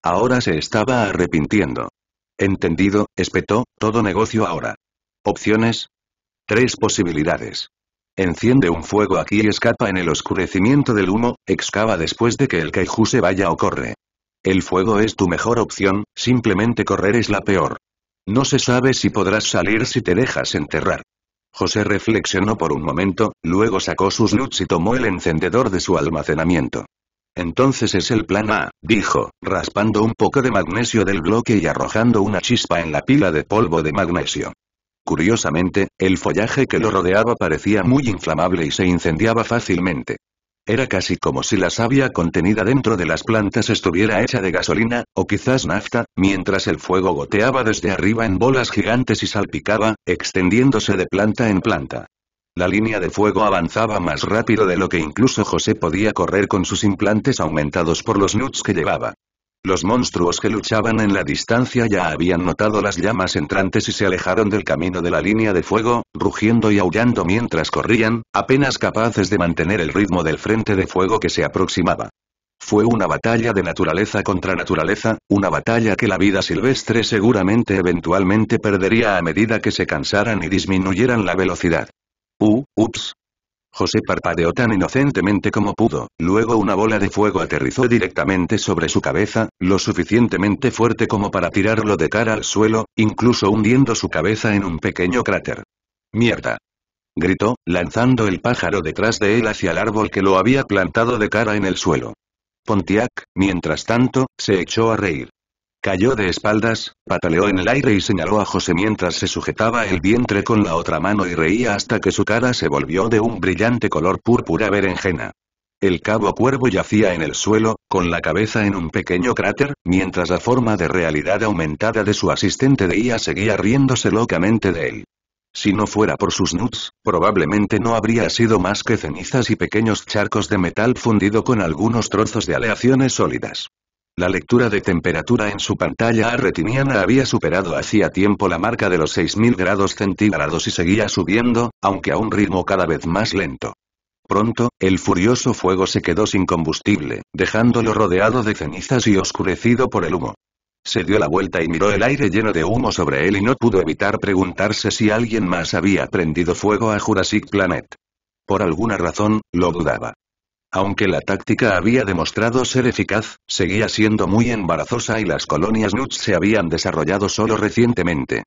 Ahora se estaba arrepintiendo. Entendido, espetó, todo negocio ahora. Opciones. Tres posibilidades. Enciende un fuego aquí y escapa en el oscurecimiento del humo, excava después de que el kaiju se vaya o corre. El fuego es tu mejor opción, simplemente correr es la peor. No se sabe si podrás salir si te dejas enterrar. José reflexionó por un momento, luego sacó sus luces y tomó el encendedor de su almacenamiento. Entonces es el plan A, dijo, raspando un poco de magnesio del bloque y arrojando una chispa en la pila de polvo de magnesio. Curiosamente, el follaje que lo rodeaba parecía muy inflamable y se incendiaba fácilmente. Era casi como si la savia contenida dentro de las plantas estuviera hecha de gasolina, o quizás nafta, mientras el fuego goteaba desde arriba en bolas gigantes y salpicaba, extendiéndose de planta en planta. La línea de fuego avanzaba más rápido de lo que incluso José podía correr con sus implantes aumentados por los nuts que llevaba. Los monstruos que luchaban en la distancia ya habían notado las llamas entrantes y se alejaron del camino de la línea de fuego, rugiendo y aullando mientras corrían, apenas capaces de mantener el ritmo del frente de fuego que se aproximaba. Fue una batalla de naturaleza contra naturaleza, una batalla que la vida silvestre seguramente eventualmente perdería a medida que se cansaran y disminuyeran la velocidad. Uh, ups, José parpadeó tan inocentemente como pudo, luego una bola de fuego aterrizó directamente sobre su cabeza, lo suficientemente fuerte como para tirarlo de cara al suelo, incluso hundiendo su cabeza en un pequeño cráter. ¡Mierda! gritó, lanzando el pájaro detrás de él hacia el árbol que lo había plantado de cara en el suelo. Pontiac, mientras tanto, se echó a reír. Cayó de espaldas, pataleó en el aire y señaló a José mientras se sujetaba el vientre con la otra mano y reía hasta que su cara se volvió de un brillante color púrpura berenjena. El cabo cuervo yacía en el suelo, con la cabeza en un pequeño cráter, mientras la forma de realidad aumentada de su asistente de IA seguía riéndose locamente de él. Si no fuera por sus nuts, probablemente no habría sido más que cenizas y pequeños charcos de metal fundido con algunos trozos de aleaciones sólidas. La lectura de temperatura en su pantalla arretiniana había superado hacía tiempo la marca de los 6000 grados centígrados y seguía subiendo, aunque a un ritmo cada vez más lento. Pronto, el furioso fuego se quedó sin combustible, dejándolo rodeado de cenizas y oscurecido por el humo. Se dio la vuelta y miró el aire lleno de humo sobre él y no pudo evitar preguntarse si alguien más había prendido fuego a Jurassic Planet. Por alguna razón, lo dudaba. Aunque la táctica había demostrado ser eficaz, seguía siendo muy embarazosa y las colonias Nuts se habían desarrollado solo recientemente.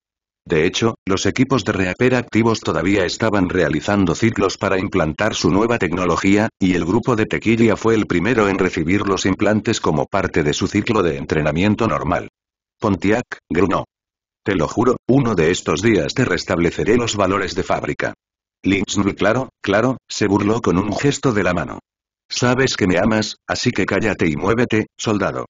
De hecho, los equipos de Reaper activos todavía estaban realizando ciclos para implantar su nueva tecnología, y el grupo de Tequilla fue el primero en recibir los implantes como parte de su ciclo de entrenamiento normal. Pontiac, Gruno. Te lo juro, uno de estos días te restableceré los valores de fábrica. Lynch, claro, claro, se burló con un gesto de la mano. Sabes que me amas, así que cállate y muévete, soldado.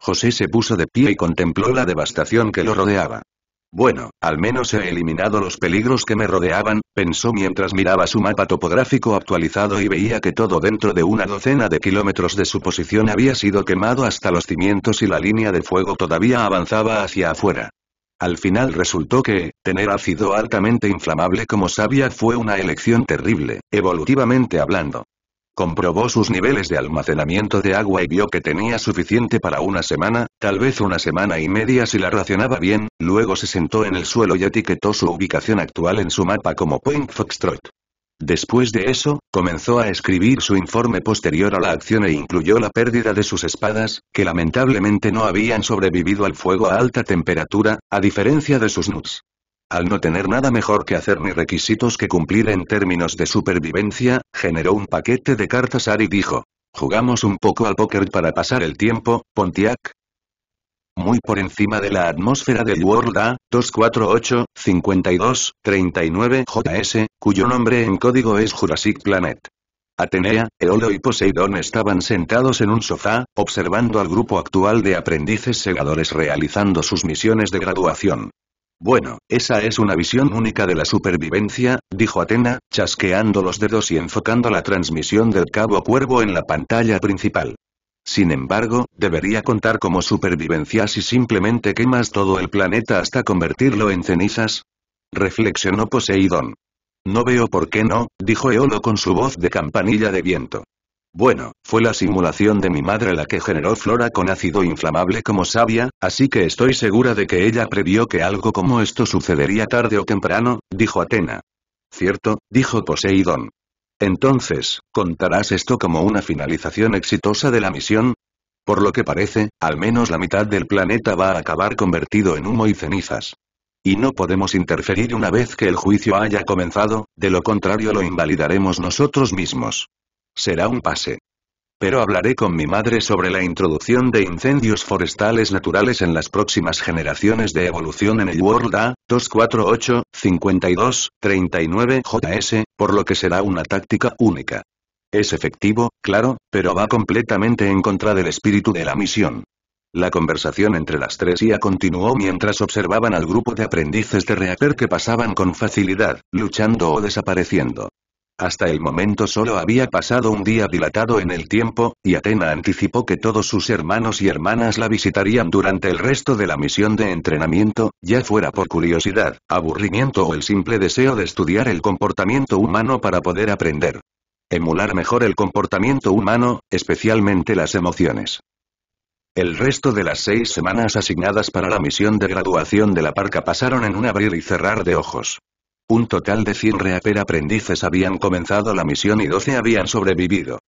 José se puso de pie y contempló la devastación que lo rodeaba. Bueno, al menos he eliminado los peligros que me rodeaban, pensó mientras miraba su mapa topográfico actualizado y veía que todo dentro de una docena de kilómetros de su posición había sido quemado hasta los cimientos y la línea de fuego todavía avanzaba hacia afuera. Al final resultó que, tener ácido altamente inflamable como sabía fue una elección terrible, evolutivamente hablando. Comprobó sus niveles de almacenamiento de agua y vio que tenía suficiente para una semana, tal vez una semana y media si la racionaba bien, luego se sentó en el suelo y etiquetó su ubicación actual en su mapa como Point Foxtrot. Después de eso, comenzó a escribir su informe posterior a la acción e incluyó la pérdida de sus espadas, que lamentablemente no habían sobrevivido al fuego a alta temperatura, a diferencia de sus nuts. Al no tener nada mejor que hacer ni requisitos que cumplir en términos de supervivencia, generó un paquete de cartas Ari dijo. ¿Jugamos un poco al póker para pasar el tiempo, Pontiac? Muy por encima de la atmósfera del World A, 248, 52, 39 JS, cuyo nombre en código es Jurassic Planet. Atenea, Eolo y Poseidón estaban sentados en un sofá, observando al grupo actual de aprendices segadores realizando sus misiones de graduación. Bueno, esa es una visión única de la supervivencia, dijo Atena, chasqueando los dedos y enfocando la transmisión del cabo cuervo en la pantalla principal. Sin embargo, debería contar como supervivencia si simplemente quemas todo el planeta hasta convertirlo en cenizas. Reflexionó Poseidón. No veo por qué no, dijo Eolo con su voz de campanilla de viento. Bueno, fue la simulación de mi madre la que generó flora con ácido inflamable como savia, así que estoy segura de que ella previó que algo como esto sucedería tarde o temprano, dijo Atena. Cierto, dijo Poseidón. Entonces, ¿contarás esto como una finalización exitosa de la misión? Por lo que parece, al menos la mitad del planeta va a acabar convertido en humo y cenizas. Y no podemos interferir una vez que el juicio haya comenzado, de lo contrario lo invalidaremos nosotros mismos. Será un pase. Pero hablaré con mi madre sobre la introducción de incendios forestales naturales en las próximas generaciones de evolución en el World A, 248, 52, 39 JS, por lo que será una táctica única. Es efectivo, claro, pero va completamente en contra del espíritu de la misión. La conversación entre las tres ya continuó mientras observaban al grupo de aprendices de Reaper que pasaban con facilidad, luchando o desapareciendo. Hasta el momento solo había pasado un día dilatado en el tiempo, y Atena anticipó que todos sus hermanos y hermanas la visitarían durante el resto de la misión de entrenamiento, ya fuera por curiosidad, aburrimiento o el simple deseo de estudiar el comportamiento humano para poder aprender. Emular mejor el comportamiento humano, especialmente las emociones. El resto de las seis semanas asignadas para la misión de graduación de la parca pasaron en un abrir y cerrar de ojos. Un total de 100 reaper aprendices habían comenzado la misión y 12 habían sobrevivido.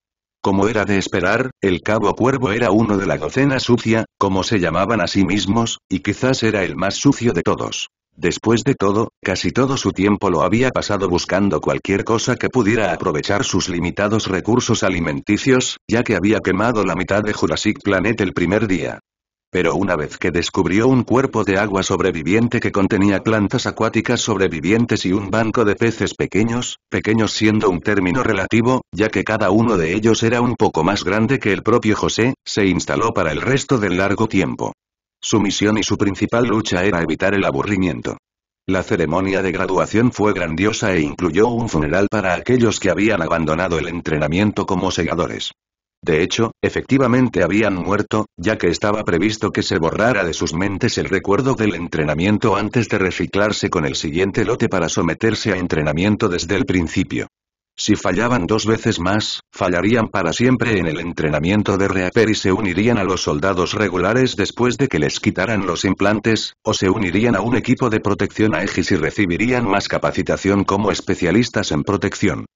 Como era de esperar, el Cabo Cuervo era uno de la docena sucia, como se llamaban a sí mismos, y quizás era el más sucio de todos. Después de todo, casi todo su tiempo lo había pasado buscando cualquier cosa que pudiera aprovechar sus limitados recursos alimenticios, ya que había quemado la mitad de Jurassic Planet el primer día pero una vez que descubrió un cuerpo de agua sobreviviente que contenía plantas acuáticas sobrevivientes y un banco de peces pequeños, pequeños siendo un término relativo, ya que cada uno de ellos era un poco más grande que el propio José, se instaló para el resto del largo tiempo. Su misión y su principal lucha era evitar el aburrimiento. La ceremonia de graduación fue grandiosa e incluyó un funeral para aquellos que habían abandonado el entrenamiento como segadores. De hecho, efectivamente habían muerto, ya que estaba previsto que se borrara de sus mentes el recuerdo del entrenamiento antes de reciclarse con el siguiente lote para someterse a entrenamiento desde el principio. Si fallaban dos veces más, fallarían para siempre en el entrenamiento de Reaper y se unirían a los soldados regulares después de que les quitaran los implantes, o se unirían a un equipo de protección Aegis y recibirían más capacitación como especialistas en protección.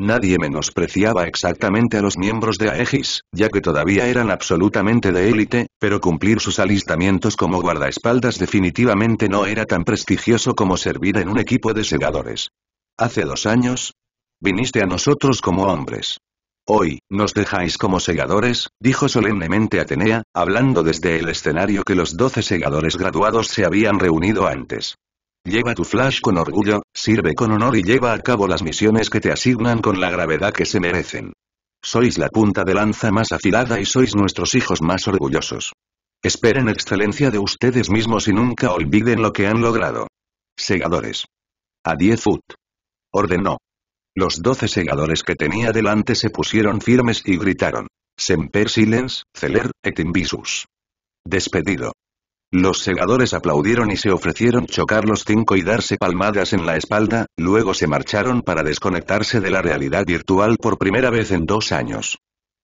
Nadie menospreciaba exactamente a los miembros de Aegis, ya que todavía eran absolutamente de élite, pero cumplir sus alistamientos como guardaespaldas definitivamente no era tan prestigioso como servir en un equipo de segadores. Hace dos años, viniste a nosotros como hombres. Hoy, nos dejáis como segadores, dijo solemnemente Atenea, hablando desde el escenario que los doce segadores graduados se habían reunido antes. Lleva tu flash con orgullo, sirve con honor y lleva a cabo las misiones que te asignan con la gravedad que se merecen. Sois la punta de lanza más afilada y sois nuestros hijos más orgullosos. Esperen excelencia de ustedes mismos y nunca olviden lo que han logrado. Segadores. A 10 foot. Ordenó. Los doce segadores que tenía delante se pusieron firmes y gritaron. Semper silens, celer, et invisus. Despedido. Los segadores aplaudieron y se ofrecieron chocar los cinco y darse palmadas en la espalda, luego se marcharon para desconectarse de la realidad virtual por primera vez en dos años.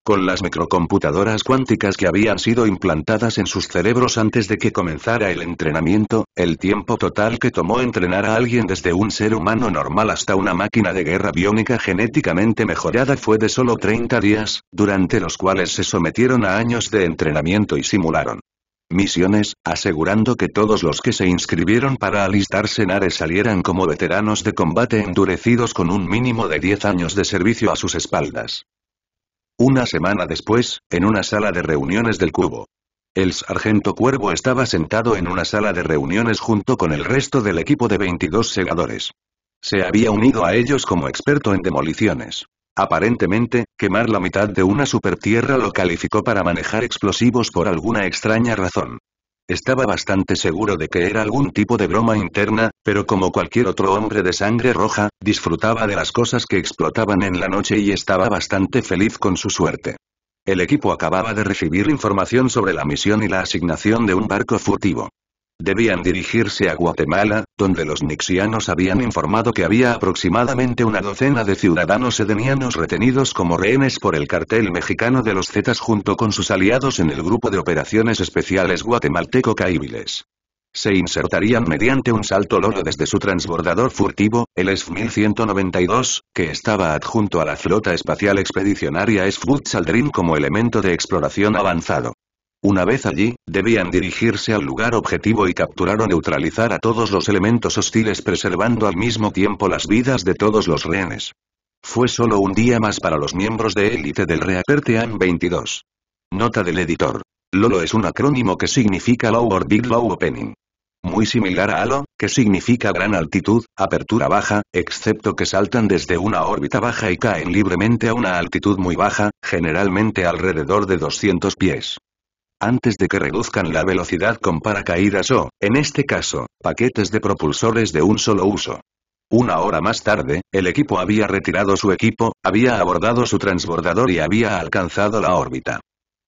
Con las microcomputadoras cuánticas que habían sido implantadas en sus cerebros antes de que comenzara el entrenamiento, el tiempo total que tomó entrenar a alguien desde un ser humano normal hasta una máquina de guerra biónica genéticamente mejorada fue de solo 30 días, durante los cuales se sometieron a años de entrenamiento y simularon misiones, asegurando que todos los que se inscribieron para alistarse en Ares salieran como veteranos de combate endurecidos con un mínimo de 10 años de servicio a sus espaldas. Una semana después, en una sala de reuniones del cubo. El sargento Cuervo estaba sentado en una sala de reuniones junto con el resto del equipo de 22 segadores. Se había unido a ellos como experto en demoliciones. Aparentemente, quemar la mitad de una supertierra lo calificó para manejar explosivos por alguna extraña razón. Estaba bastante seguro de que era algún tipo de broma interna, pero como cualquier otro hombre de sangre roja, disfrutaba de las cosas que explotaban en la noche y estaba bastante feliz con su suerte. El equipo acababa de recibir información sobre la misión y la asignación de un barco furtivo. Debían dirigirse a Guatemala, donde los nixianos habían informado que había aproximadamente una docena de ciudadanos edenianos retenidos como rehenes por el cartel mexicano de los Zetas junto con sus aliados en el grupo de operaciones especiales guatemalteco Caíbiles. Se insertarían mediante un salto loro desde su transbordador furtivo, el SF-1192, que estaba adjunto a la flota espacial expedicionaria sf Saldrin como elemento de exploración avanzado. Una vez allí, debían dirigirse al lugar objetivo y capturar o neutralizar a todos los elementos hostiles preservando al mismo tiempo las vidas de todos los rehenes. Fue solo un día más para los miembros de élite del Team 22. Nota del editor. Lolo es un acrónimo que significa Low or Big Low Opening. Muy similar a Halo, que significa gran altitud, apertura baja, excepto que saltan desde una órbita baja y caen libremente a una altitud muy baja, generalmente alrededor de 200 pies. Antes de que reduzcan la velocidad con paracaídas o, en este caso, paquetes de propulsores de un solo uso. Una hora más tarde, el equipo había retirado su equipo, había abordado su transbordador y había alcanzado la órbita.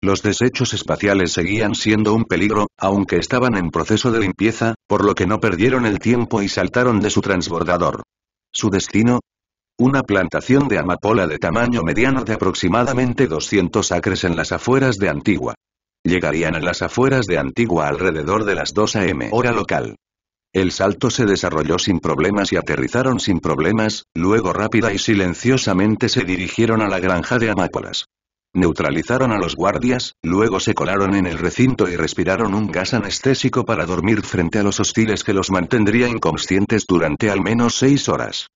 Los desechos espaciales seguían siendo un peligro, aunque estaban en proceso de limpieza, por lo que no perdieron el tiempo y saltaron de su transbordador. ¿Su destino? Una plantación de amapola de tamaño mediano de aproximadamente 200 acres en las afueras de Antigua. Llegarían a las afueras de Antigua alrededor de las 2 am hora local. El salto se desarrolló sin problemas y aterrizaron sin problemas, luego rápida y silenciosamente se dirigieron a la granja de Amápolas. Neutralizaron a los guardias, luego se colaron en el recinto y respiraron un gas anestésico para dormir frente a los hostiles que los mantendría inconscientes durante al menos seis horas.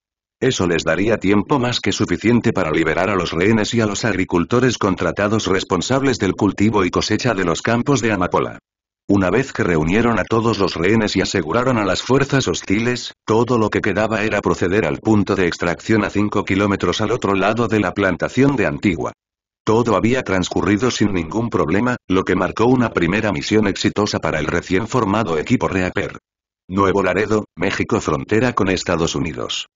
Eso les daría tiempo más que suficiente para liberar a los rehenes y a los agricultores contratados responsables del cultivo y cosecha de los campos de amapola. Una vez que reunieron a todos los rehenes y aseguraron a las fuerzas hostiles, todo lo que quedaba era proceder al punto de extracción a 5 kilómetros al otro lado de la plantación de Antigua. Todo había transcurrido sin ningún problema, lo que marcó una primera misión exitosa para el recién formado equipo Reaper. Nuevo Laredo, México frontera con Estados Unidos.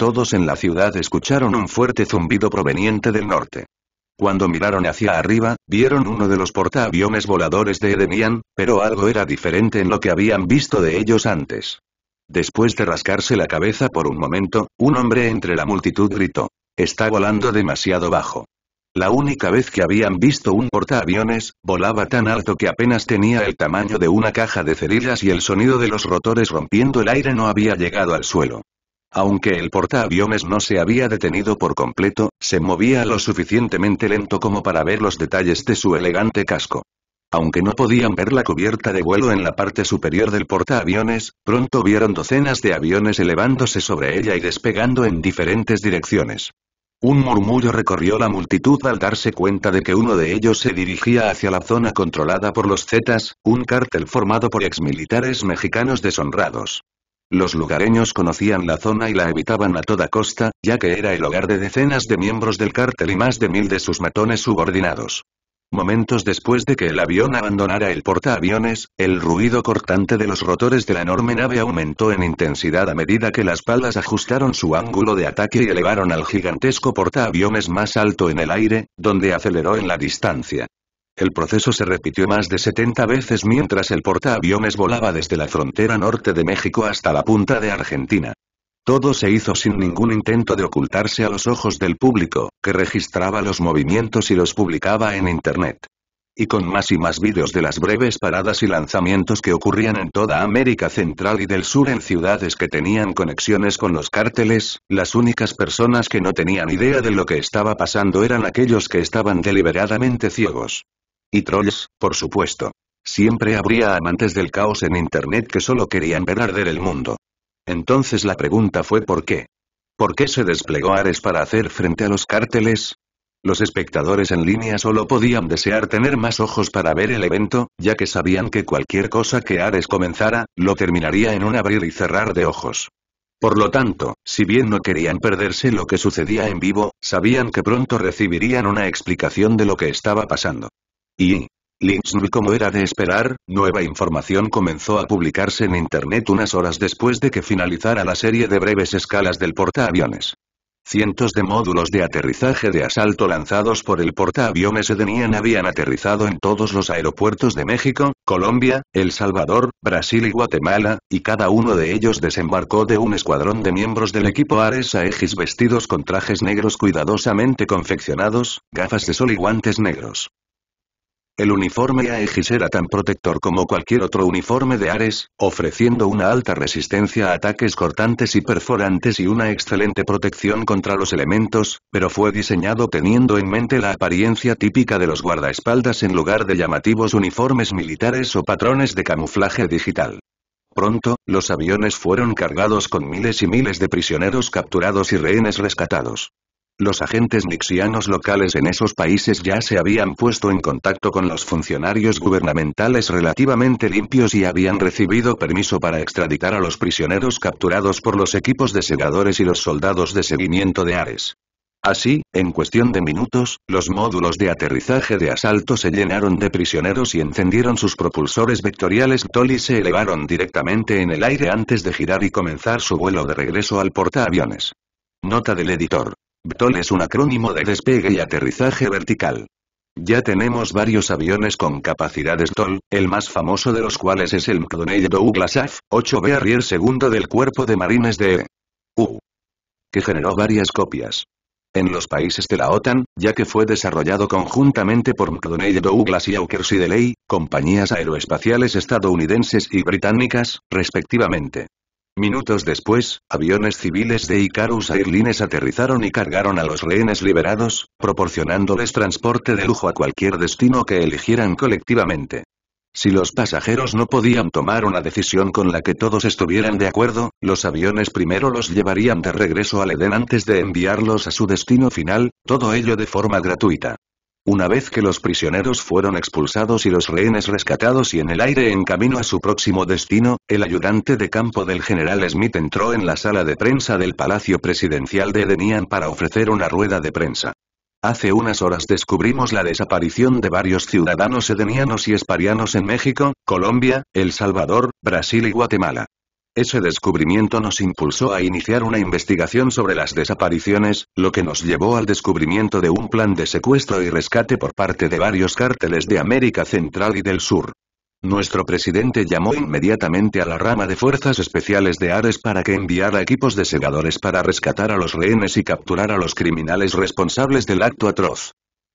Todos en la ciudad escucharon un fuerte zumbido proveniente del norte. Cuando miraron hacia arriba, vieron uno de los portaaviones voladores de Edenian, pero algo era diferente en lo que habían visto de ellos antes. Después de rascarse la cabeza por un momento, un hombre entre la multitud gritó. Está volando demasiado bajo. La única vez que habían visto un portaaviones, volaba tan alto que apenas tenía el tamaño de una caja de cerillas y el sonido de los rotores rompiendo el aire no había llegado al suelo. Aunque el portaaviones no se había detenido por completo, se movía lo suficientemente lento como para ver los detalles de su elegante casco. Aunque no podían ver la cubierta de vuelo en la parte superior del portaaviones, pronto vieron docenas de aviones elevándose sobre ella y despegando en diferentes direcciones. Un murmullo recorrió la multitud al darse cuenta de que uno de ellos se dirigía hacia la zona controlada por los Zetas, un cártel formado por exmilitares mexicanos deshonrados. Los lugareños conocían la zona y la evitaban a toda costa, ya que era el hogar de decenas de miembros del cártel y más de mil de sus matones subordinados. Momentos después de que el avión abandonara el portaaviones, el ruido cortante de los rotores de la enorme nave aumentó en intensidad a medida que las palas ajustaron su ángulo de ataque y elevaron al gigantesco portaaviones más alto en el aire, donde aceleró en la distancia. El proceso se repitió más de 70 veces mientras el portaaviones volaba desde la frontera norte de México hasta la punta de Argentina. Todo se hizo sin ningún intento de ocultarse a los ojos del público, que registraba los movimientos y los publicaba en Internet. Y con más y más vídeos de las breves paradas y lanzamientos que ocurrían en toda América Central y del Sur en ciudades que tenían conexiones con los cárteles, las únicas personas que no tenían idea de lo que estaba pasando eran aquellos que estaban deliberadamente ciegos. Y trolls, por supuesto. Siempre habría amantes del caos en Internet que solo querían ver arder el mundo. Entonces la pregunta fue ¿por qué? ¿Por qué se desplegó Ares para hacer frente a los cárteles? Los espectadores en línea solo podían desear tener más ojos para ver el evento, ya que sabían que cualquier cosa que Ares comenzara, lo terminaría en un abrir y cerrar de ojos. Por lo tanto, si bien no querían perderse lo que sucedía en vivo, sabían que pronto recibirían una explicación de lo que estaba pasando. Y, no como era de esperar, nueva información comenzó a publicarse en Internet unas horas después de que finalizara la serie de breves escalas del portaaviones. Cientos de módulos de aterrizaje de asalto lanzados por el portaaviones Edenian habían aterrizado en todos los aeropuertos de México, Colombia, El Salvador, Brasil y Guatemala, y cada uno de ellos desembarcó de un escuadrón de miembros del equipo Ares Aegis vestidos con trajes negros cuidadosamente confeccionados, gafas de sol y guantes negros. El uniforme Aegis era tan protector como cualquier otro uniforme de Ares, ofreciendo una alta resistencia a ataques cortantes y perforantes y una excelente protección contra los elementos, pero fue diseñado teniendo en mente la apariencia típica de los guardaespaldas en lugar de llamativos uniformes militares o patrones de camuflaje digital. Pronto, los aviones fueron cargados con miles y miles de prisioneros capturados y rehenes rescatados. Los agentes nixianos locales en esos países ya se habían puesto en contacto con los funcionarios gubernamentales relativamente limpios y habían recibido permiso para extraditar a los prisioneros capturados por los equipos de segadores y los soldados de seguimiento de Ares. Así, en cuestión de minutos, los módulos de aterrizaje de asalto se llenaron de prisioneros y encendieron sus propulsores vectoriales TOL y se elevaron directamente en el aire antes de girar y comenzar su vuelo de regreso al portaaviones. Nota del editor. BTOL es un acrónimo de despegue y aterrizaje vertical. Ya tenemos varios aviones con capacidades TOL, el más famoso de los cuales es el McDonnell Douglas af 8 Barrier II del Cuerpo de Marines de U, que generó varias copias. En los países de la OTAN, ya que fue desarrollado conjuntamente por McDonnell Douglas y y Deley, compañías aeroespaciales estadounidenses y británicas, respectivamente. Minutos después, aviones civiles de Icarus Airlines aterrizaron y cargaron a los rehenes liberados, proporcionándoles transporte de lujo a cualquier destino que eligieran colectivamente. Si los pasajeros no podían tomar una decisión con la que todos estuvieran de acuerdo, los aviones primero los llevarían de regreso al Edén antes de enviarlos a su destino final, todo ello de forma gratuita. Una vez que los prisioneros fueron expulsados y los rehenes rescatados y en el aire en camino a su próximo destino, el ayudante de campo del general Smith entró en la sala de prensa del Palacio Presidencial de Edenian para ofrecer una rueda de prensa. Hace unas horas descubrimos la desaparición de varios ciudadanos edenianos y esparianos en México, Colombia, El Salvador, Brasil y Guatemala. Ese descubrimiento nos impulsó a iniciar una investigación sobre las desapariciones, lo que nos llevó al descubrimiento de un plan de secuestro y rescate por parte de varios cárteles de América Central y del Sur. Nuestro presidente llamó inmediatamente a la rama de fuerzas especiales de Ares para que enviara equipos de segadores para rescatar a los rehenes y capturar a los criminales responsables del acto atroz.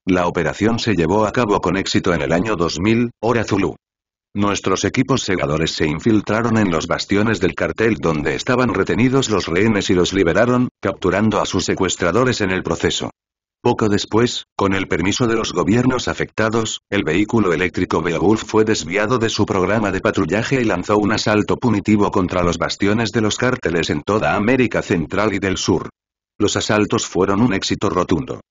La operación se llevó a cabo con éxito en el año 2000, hora Zulu. Nuestros equipos segadores se infiltraron en los bastiones del cartel donde estaban retenidos los rehenes y los liberaron, capturando a sus secuestradores en el proceso. Poco después, con el permiso de los gobiernos afectados, el vehículo eléctrico Beowulf fue desviado de su programa de patrullaje y lanzó un asalto punitivo contra los bastiones de los cárteles en toda América Central y del Sur. Los asaltos fueron un éxito rotundo.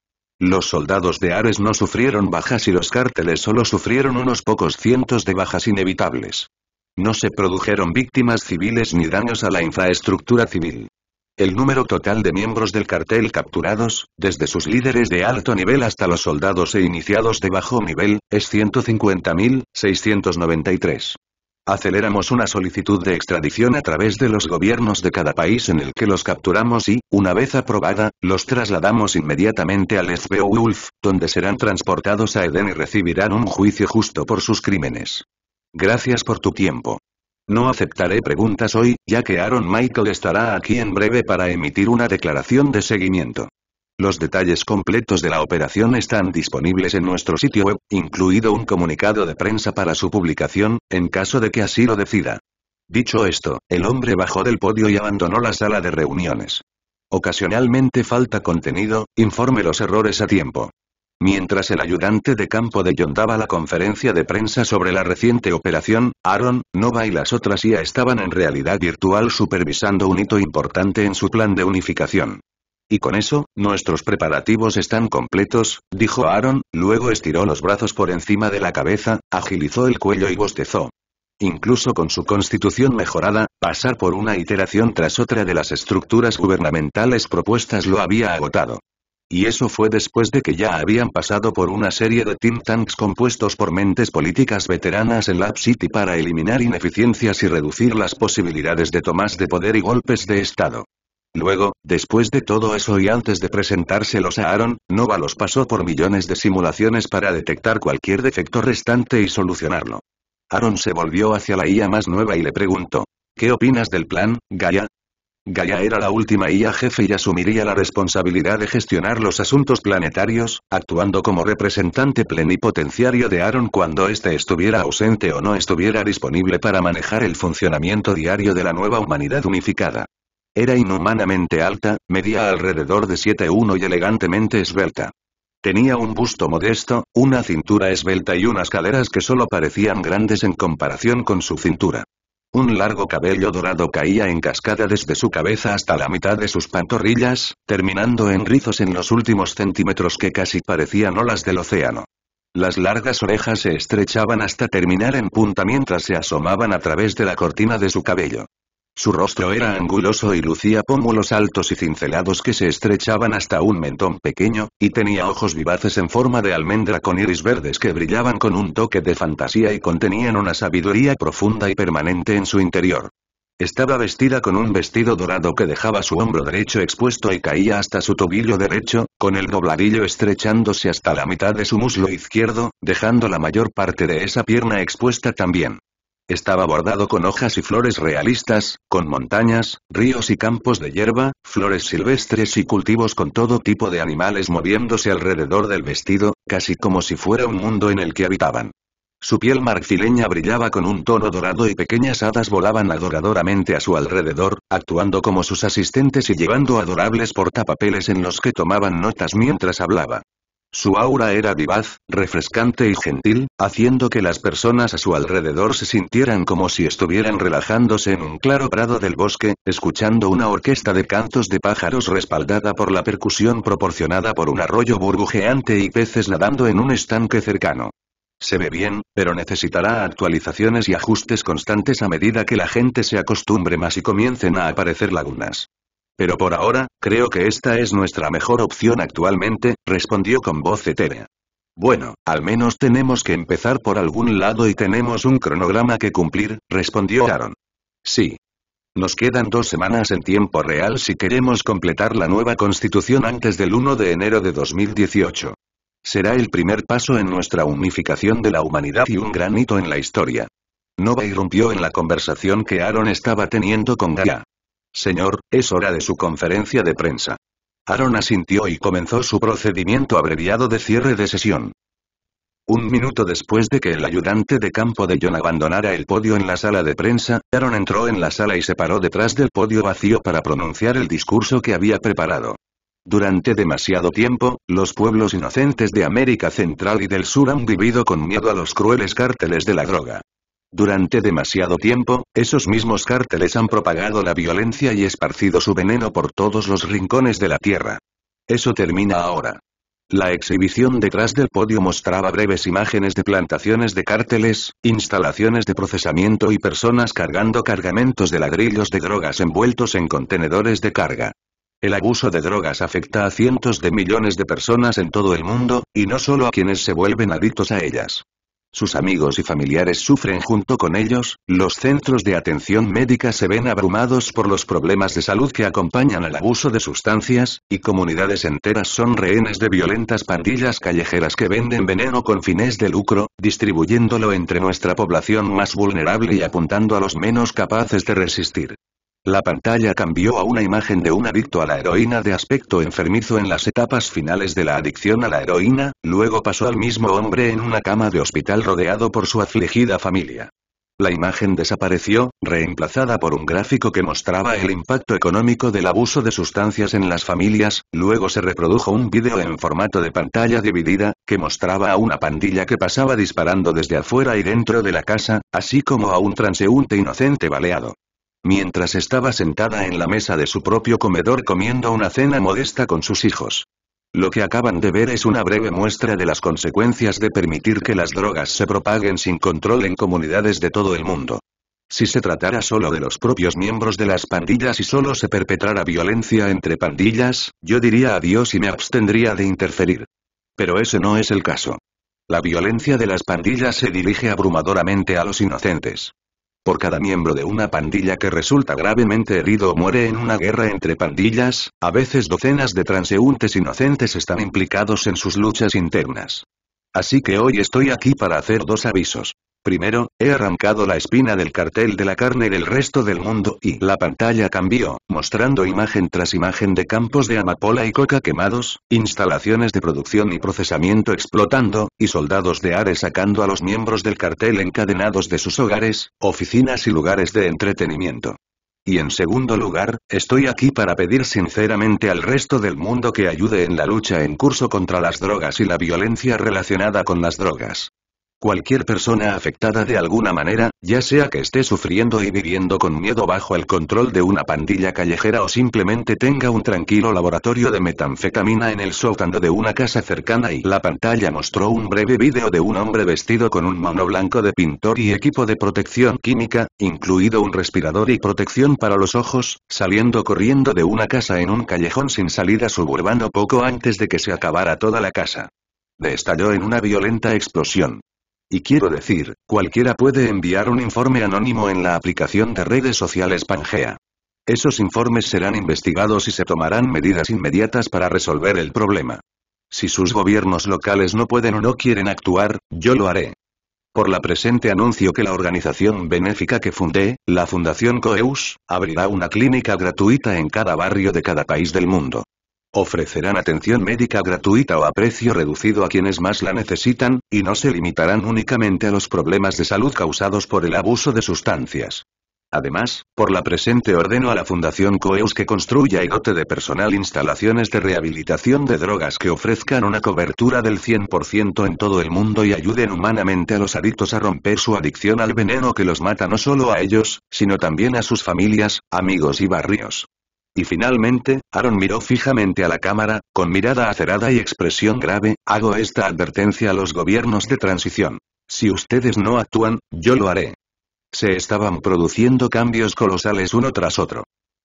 Los soldados de Ares no sufrieron bajas y los cárteles solo sufrieron unos pocos cientos de bajas inevitables. No se produjeron víctimas civiles ni daños a la infraestructura civil. El número total de miembros del cartel capturados, desde sus líderes de alto nivel hasta los soldados e iniciados de bajo nivel, es 150.693. Aceleramos una solicitud de extradición a través de los gobiernos de cada país en el que los capturamos y, una vez aprobada, los trasladamos inmediatamente al Wolf, donde serán transportados a Eden y recibirán un juicio justo por sus crímenes. Gracias por tu tiempo. No aceptaré preguntas hoy, ya que Aaron Michael estará aquí en breve para emitir una declaración de seguimiento. Los detalles completos de la operación están disponibles en nuestro sitio web, incluido un comunicado de prensa para su publicación, en caso de que así lo decida. Dicho esto, el hombre bajó del podio y abandonó la sala de reuniones. Ocasionalmente falta contenido, informe los errores a tiempo. Mientras el ayudante de campo de John daba la conferencia de prensa sobre la reciente operación, Aaron, Nova y las otras IA estaban en realidad virtual supervisando un hito importante en su plan de unificación. Y con eso, nuestros preparativos están completos, dijo Aaron, luego estiró los brazos por encima de la cabeza, agilizó el cuello y bostezó. Incluso con su constitución mejorada, pasar por una iteración tras otra de las estructuras gubernamentales propuestas lo había agotado. Y eso fue después de que ya habían pasado por una serie de think tanks compuestos por mentes políticas veteranas en Lab City para eliminar ineficiencias y reducir las posibilidades de tomas de poder y golpes de Estado. Luego, después de todo eso y antes de presentárselos a Aaron, Nova los pasó por millones de simulaciones para detectar cualquier defecto restante y solucionarlo. Aaron se volvió hacia la IA más nueva y le preguntó, ¿qué opinas del plan, Gaia? Gaia era la última IA jefe y asumiría la responsabilidad de gestionar los asuntos planetarios, actuando como representante plenipotenciario de Aaron cuando éste estuviera ausente o no estuviera disponible para manejar el funcionamiento diario de la nueva humanidad unificada. Era inhumanamente alta, medía alrededor de 7'1 y elegantemente esbelta. Tenía un busto modesto, una cintura esbelta y unas caderas que solo parecían grandes en comparación con su cintura. Un largo cabello dorado caía en cascada desde su cabeza hasta la mitad de sus pantorrillas, terminando en rizos en los últimos centímetros que casi parecían olas del océano. Las largas orejas se estrechaban hasta terminar en punta mientras se asomaban a través de la cortina de su cabello. Su rostro era anguloso y lucía pómulos altos y cincelados que se estrechaban hasta un mentón pequeño, y tenía ojos vivaces en forma de almendra con iris verdes que brillaban con un toque de fantasía y contenían una sabiduría profunda y permanente en su interior. Estaba vestida con un vestido dorado que dejaba su hombro derecho expuesto y caía hasta su tobillo derecho, con el dobladillo estrechándose hasta la mitad de su muslo izquierdo, dejando la mayor parte de esa pierna expuesta también. Estaba bordado con hojas y flores realistas, con montañas, ríos y campos de hierba, flores silvestres y cultivos con todo tipo de animales moviéndose alrededor del vestido, casi como si fuera un mundo en el que habitaban. Su piel marfileña brillaba con un tono dorado y pequeñas hadas volaban adoradoramente a su alrededor, actuando como sus asistentes y llevando adorables portapapeles en los que tomaban notas mientras hablaba. Su aura era vivaz, refrescante y gentil, haciendo que las personas a su alrededor se sintieran como si estuvieran relajándose en un claro prado del bosque, escuchando una orquesta de cantos de pájaros respaldada por la percusión proporcionada por un arroyo burbujeante y peces nadando en un estanque cercano. Se ve bien, pero necesitará actualizaciones y ajustes constantes a medida que la gente se acostumbre más y comiencen a aparecer lagunas. Pero por ahora, creo que esta es nuestra mejor opción actualmente, respondió con voz etérea. Bueno, al menos tenemos que empezar por algún lado y tenemos un cronograma que cumplir, respondió Aaron. Sí. Nos quedan dos semanas en tiempo real si queremos completar la nueva constitución antes del 1 de enero de 2018. Será el primer paso en nuestra unificación de la humanidad y un gran hito en la historia. Nova irrumpió en la conversación que Aaron estaba teniendo con Gaia. Señor, es hora de su conferencia de prensa. Aaron asintió y comenzó su procedimiento abreviado de cierre de sesión. Un minuto después de que el ayudante de campo de John abandonara el podio en la sala de prensa, Aaron entró en la sala y se paró detrás del podio vacío para pronunciar el discurso que había preparado. Durante demasiado tiempo, los pueblos inocentes de América Central y del Sur han vivido con miedo a los crueles cárteles de la droga. Durante demasiado tiempo, esos mismos cárteles han propagado la violencia y esparcido su veneno por todos los rincones de la Tierra. Eso termina ahora. La exhibición detrás del podio mostraba breves imágenes de plantaciones de cárteles, instalaciones de procesamiento y personas cargando cargamentos de ladrillos de drogas envueltos en contenedores de carga. El abuso de drogas afecta a cientos de millones de personas en todo el mundo, y no solo a quienes se vuelven adictos a ellas sus amigos y familiares sufren junto con ellos, los centros de atención médica se ven abrumados por los problemas de salud que acompañan al abuso de sustancias, y comunidades enteras son rehenes de violentas pandillas callejeras que venden veneno con fines de lucro, distribuyéndolo entre nuestra población más vulnerable y apuntando a los menos capaces de resistir. La pantalla cambió a una imagen de un adicto a la heroína de aspecto enfermizo en las etapas finales de la adicción a la heroína, luego pasó al mismo hombre en una cama de hospital rodeado por su afligida familia. La imagen desapareció, reemplazada por un gráfico que mostraba el impacto económico del abuso de sustancias en las familias, luego se reprodujo un vídeo en formato de pantalla dividida, que mostraba a una pandilla que pasaba disparando desde afuera y dentro de la casa, así como a un transeúnte inocente baleado mientras estaba sentada en la mesa de su propio comedor comiendo una cena modesta con sus hijos. Lo que acaban de ver es una breve muestra de las consecuencias de permitir que las drogas se propaguen sin control en comunidades de todo el mundo. Si se tratara solo de los propios miembros de las pandillas y solo se perpetrara violencia entre pandillas, yo diría adiós y me abstendría de interferir. Pero ese no es el caso. La violencia de las pandillas se dirige abrumadoramente a los inocentes. Por cada miembro de una pandilla que resulta gravemente herido o muere en una guerra entre pandillas, a veces docenas de transeúntes inocentes están implicados en sus luchas internas. Así que hoy estoy aquí para hacer dos avisos. Primero, he arrancado la espina del cartel de la carne del resto del mundo y la pantalla cambió, mostrando imagen tras imagen de campos de amapola y coca quemados, instalaciones de producción y procesamiento explotando, y soldados de Ares sacando a los miembros del cartel encadenados de sus hogares, oficinas y lugares de entretenimiento. Y en segundo lugar, estoy aquí para pedir sinceramente al resto del mundo que ayude en la lucha en curso contra las drogas y la violencia relacionada con las drogas. Cualquier persona afectada de alguna manera, ya sea que esté sufriendo y viviendo con miedo bajo el control de una pandilla callejera o simplemente tenga un tranquilo laboratorio de metanfetamina en el sótano de una casa cercana y la pantalla mostró un breve vídeo de un hombre vestido con un mono blanco de pintor y equipo de protección química, incluido un respirador y protección para los ojos, saliendo corriendo de una casa en un callejón sin salida suburbano poco antes de que se acabara toda la casa. Destalló estalló en una violenta explosión. Y quiero decir, cualquiera puede enviar un informe anónimo en la aplicación de redes sociales Pangea. Esos informes serán investigados y se tomarán medidas inmediatas para resolver el problema. Si sus gobiernos locales no pueden o no quieren actuar, yo lo haré. Por la presente anuncio que la organización benéfica que fundé, la Fundación COEUS, abrirá una clínica gratuita en cada barrio de cada país del mundo. Ofrecerán atención médica gratuita o a precio reducido a quienes más la necesitan, y no se limitarán únicamente a los problemas de salud causados por el abuso de sustancias. Además, por la presente ordeno a la Fundación Coeus que construya y dote de personal instalaciones de rehabilitación de drogas que ofrezcan una cobertura del 100% en todo el mundo y ayuden humanamente a los adictos a romper su adicción al veneno que los mata no solo a ellos, sino también a sus familias, amigos y barrios. Y finalmente, Aaron miró fijamente a la cámara, con mirada acerada y expresión grave, hago esta advertencia a los gobiernos de transición. Si ustedes no actúan, yo lo haré. Se estaban produciendo cambios colosales uno tras otro.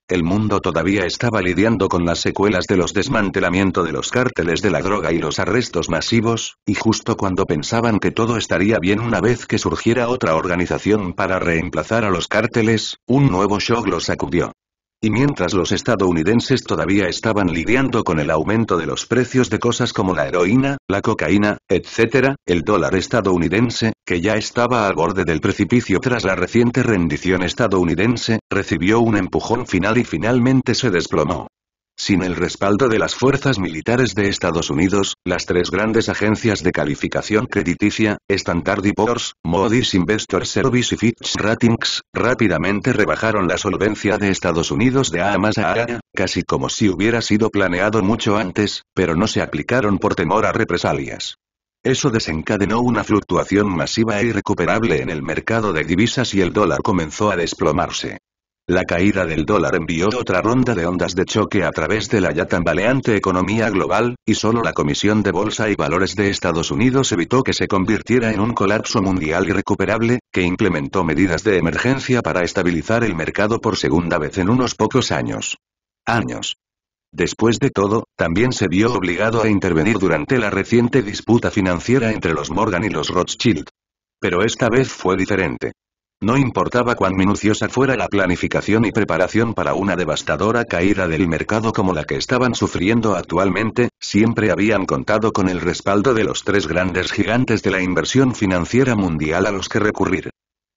El mundo todavía estaba lidiando con las secuelas de los desmantelamientos de los cárteles de la droga y los arrestos masivos, y justo cuando pensaban que todo estaría bien una vez que surgiera otra organización para reemplazar a los cárteles, un nuevo shock los sacudió. Y mientras los estadounidenses todavía estaban lidiando con el aumento de los precios de cosas como la heroína, la cocaína, etc., el dólar estadounidense, que ya estaba al borde del precipicio tras la reciente rendición estadounidense, recibió un empujón final y finalmente se desplomó. Sin el respaldo de las fuerzas militares de Estados Unidos, las tres grandes agencias de calificación crediticia, Standard Poor's, Moody's Investor Service y Fitch Ratings, rápidamente rebajaron la solvencia de Estados Unidos de A a A, casi como si hubiera sido planeado mucho antes, pero no se aplicaron por temor a represalias. Eso desencadenó una fluctuación masiva e irrecuperable en el mercado de divisas y el dólar comenzó a desplomarse. La caída del dólar envió otra ronda de ondas de choque a través de la ya tambaleante economía global, y solo la Comisión de Bolsa y Valores de Estados Unidos evitó que se convirtiera en un colapso mundial irrecuperable, que implementó medidas de emergencia para estabilizar el mercado por segunda vez en unos pocos años. Años. Después de todo, también se vio obligado a intervenir durante la reciente disputa financiera entre los Morgan y los Rothschild. Pero esta vez fue diferente. No importaba cuán minuciosa fuera la planificación y preparación para una devastadora caída del mercado como la que estaban sufriendo actualmente, siempre habían contado con el respaldo de los tres grandes gigantes de la inversión financiera mundial a los que recurrir.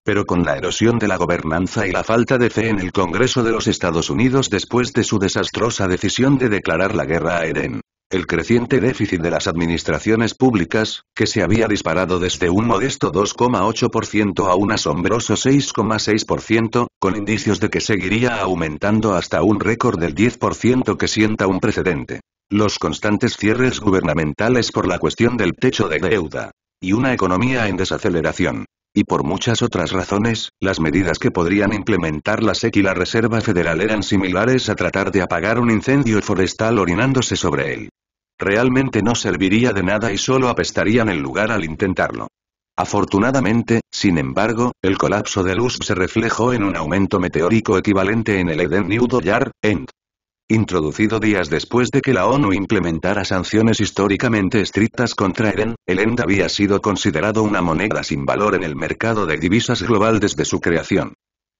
Pero con la erosión de la gobernanza y la falta de fe en el Congreso de los Estados Unidos después de su desastrosa decisión de declarar la guerra a Eden, el creciente déficit de las administraciones públicas, que se había disparado desde un modesto 2,8% a un asombroso 6,6%, con indicios de que seguiría aumentando hasta un récord del 10% que sienta un precedente. Los constantes cierres gubernamentales por la cuestión del techo de deuda. Y una economía en desaceleración. Y por muchas otras razones, las medidas que podrían implementar la SEC y la Reserva Federal eran similares a tratar de apagar un incendio forestal orinándose sobre él. Realmente no serviría de nada y solo apestarían el lugar al intentarlo. Afortunadamente, sin embargo, el colapso de luz se reflejó en un aumento meteórico equivalente en el Eden New Dollar, End introducido días después de que la ONU implementara sanciones históricamente estrictas contra EDEN, el END había sido considerado una moneda sin valor en el mercado de divisas global desde su creación.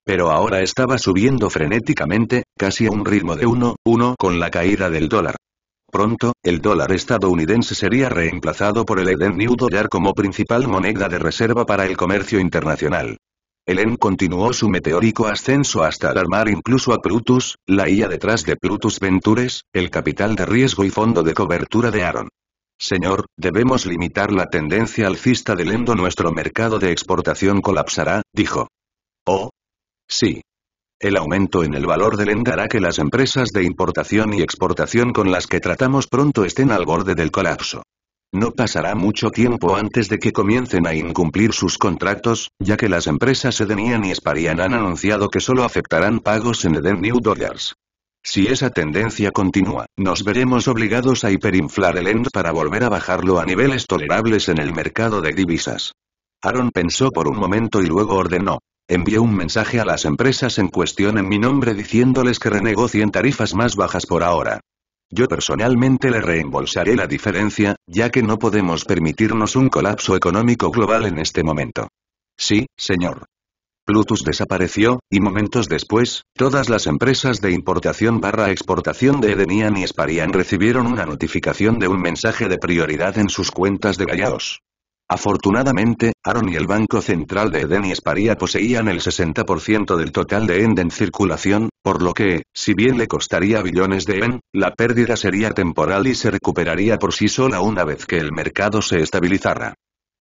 Pero ahora estaba subiendo frenéticamente, casi a un ritmo de 1-1 con la caída del dólar. Pronto, el dólar estadounidense sería reemplazado por el EDEN New Dollar como principal moneda de reserva para el comercio internacional. En continuó su meteórico ascenso hasta alarmar incluso a Plutus, la IA detrás de Plutus Ventures, el capital de riesgo y fondo de cobertura de Aaron. Señor, debemos limitar la tendencia alcista del o nuestro mercado de exportación colapsará, dijo. Oh. Sí. El aumento en el valor del ENDO hará que las empresas de importación y exportación con las que tratamos pronto estén al borde del colapso. No pasará mucho tiempo antes de que comiencen a incumplir sus contratos, ya que las empresas Edenian y Sparian han anunciado que solo aceptarán pagos en Eden New Dollars. Si esa tendencia continúa, nos veremos obligados a hiperinflar el END para volver a bajarlo a niveles tolerables en el mercado de divisas. Aaron pensó por un momento y luego ordenó. Envié un mensaje a las empresas en cuestión en mi nombre diciéndoles que renegocien tarifas más bajas por ahora. Yo personalmente le reembolsaré la diferencia, ya que no podemos permitirnos un colapso económico global en este momento. Sí, señor. Plutus desapareció, y momentos después, todas las empresas de importación barra exportación de Edenian y Sparian recibieron una notificación de un mensaje de prioridad en sus cuentas de Gallaos. Afortunadamente, Aaron y el Banco Central de Eden y poseían el 60% del total de END en circulación, por lo que, si bien le costaría billones de END, la pérdida sería temporal y se recuperaría por sí sola una vez que el mercado se estabilizara.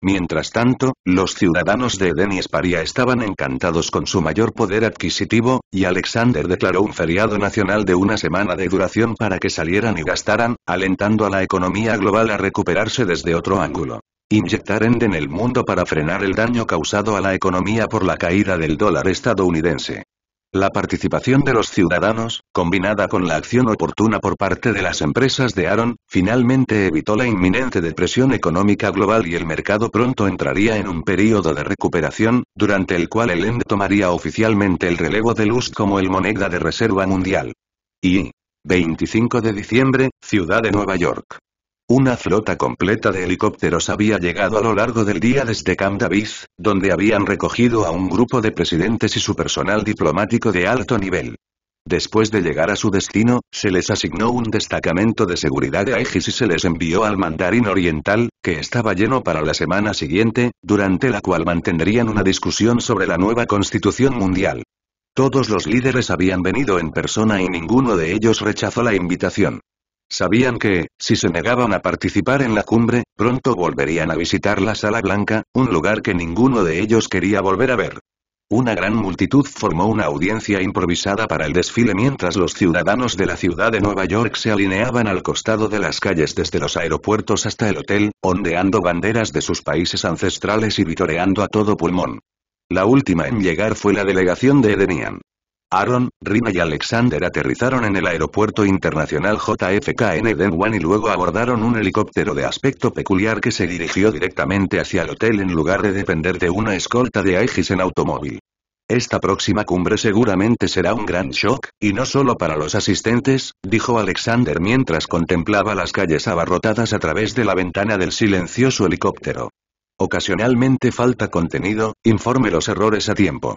Mientras tanto, los ciudadanos de Eden y estaban encantados con su mayor poder adquisitivo, y Alexander declaró un feriado nacional de una semana de duración para que salieran y gastaran, alentando a la economía global a recuperarse desde otro ángulo. Inyectar END en el mundo para frenar el daño causado a la economía por la caída del dólar estadounidense. La participación de los ciudadanos, combinada con la acción oportuna por parte de las empresas de Aaron, finalmente evitó la inminente depresión económica global y el mercado pronto entraría en un período de recuperación, durante el cual el END tomaría oficialmente el relevo de luz como el moneda de reserva mundial. Y 25 de diciembre, Ciudad de Nueva York. Una flota completa de helicópteros había llegado a lo largo del día desde Camp David, donde habían recogido a un grupo de presidentes y su personal diplomático de alto nivel. Después de llegar a su destino, se les asignó un destacamento de seguridad a Aegis y se les envió al Mandarín Oriental, que estaba lleno para la semana siguiente, durante la cual mantendrían una discusión sobre la nueva constitución mundial. Todos los líderes habían venido en persona y ninguno de ellos rechazó la invitación. Sabían que, si se negaban a participar en la cumbre, pronto volverían a visitar la Sala Blanca, un lugar que ninguno de ellos quería volver a ver. Una gran multitud formó una audiencia improvisada para el desfile mientras los ciudadanos de la ciudad de Nueva York se alineaban al costado de las calles desde los aeropuertos hasta el hotel, ondeando banderas de sus países ancestrales y vitoreando a todo pulmón. La última en llegar fue la delegación de Edenian. Aaron, Rima y Alexander aterrizaron en el aeropuerto internacional JFK en One y luego abordaron un helicóptero de aspecto peculiar que se dirigió directamente hacia el hotel en lugar de depender de una escolta de Aegis en automóvil. Esta próxima cumbre seguramente será un gran shock, y no solo para los asistentes, dijo Alexander mientras contemplaba las calles abarrotadas a través de la ventana del silencioso helicóptero. Ocasionalmente falta contenido, informe los errores a tiempo.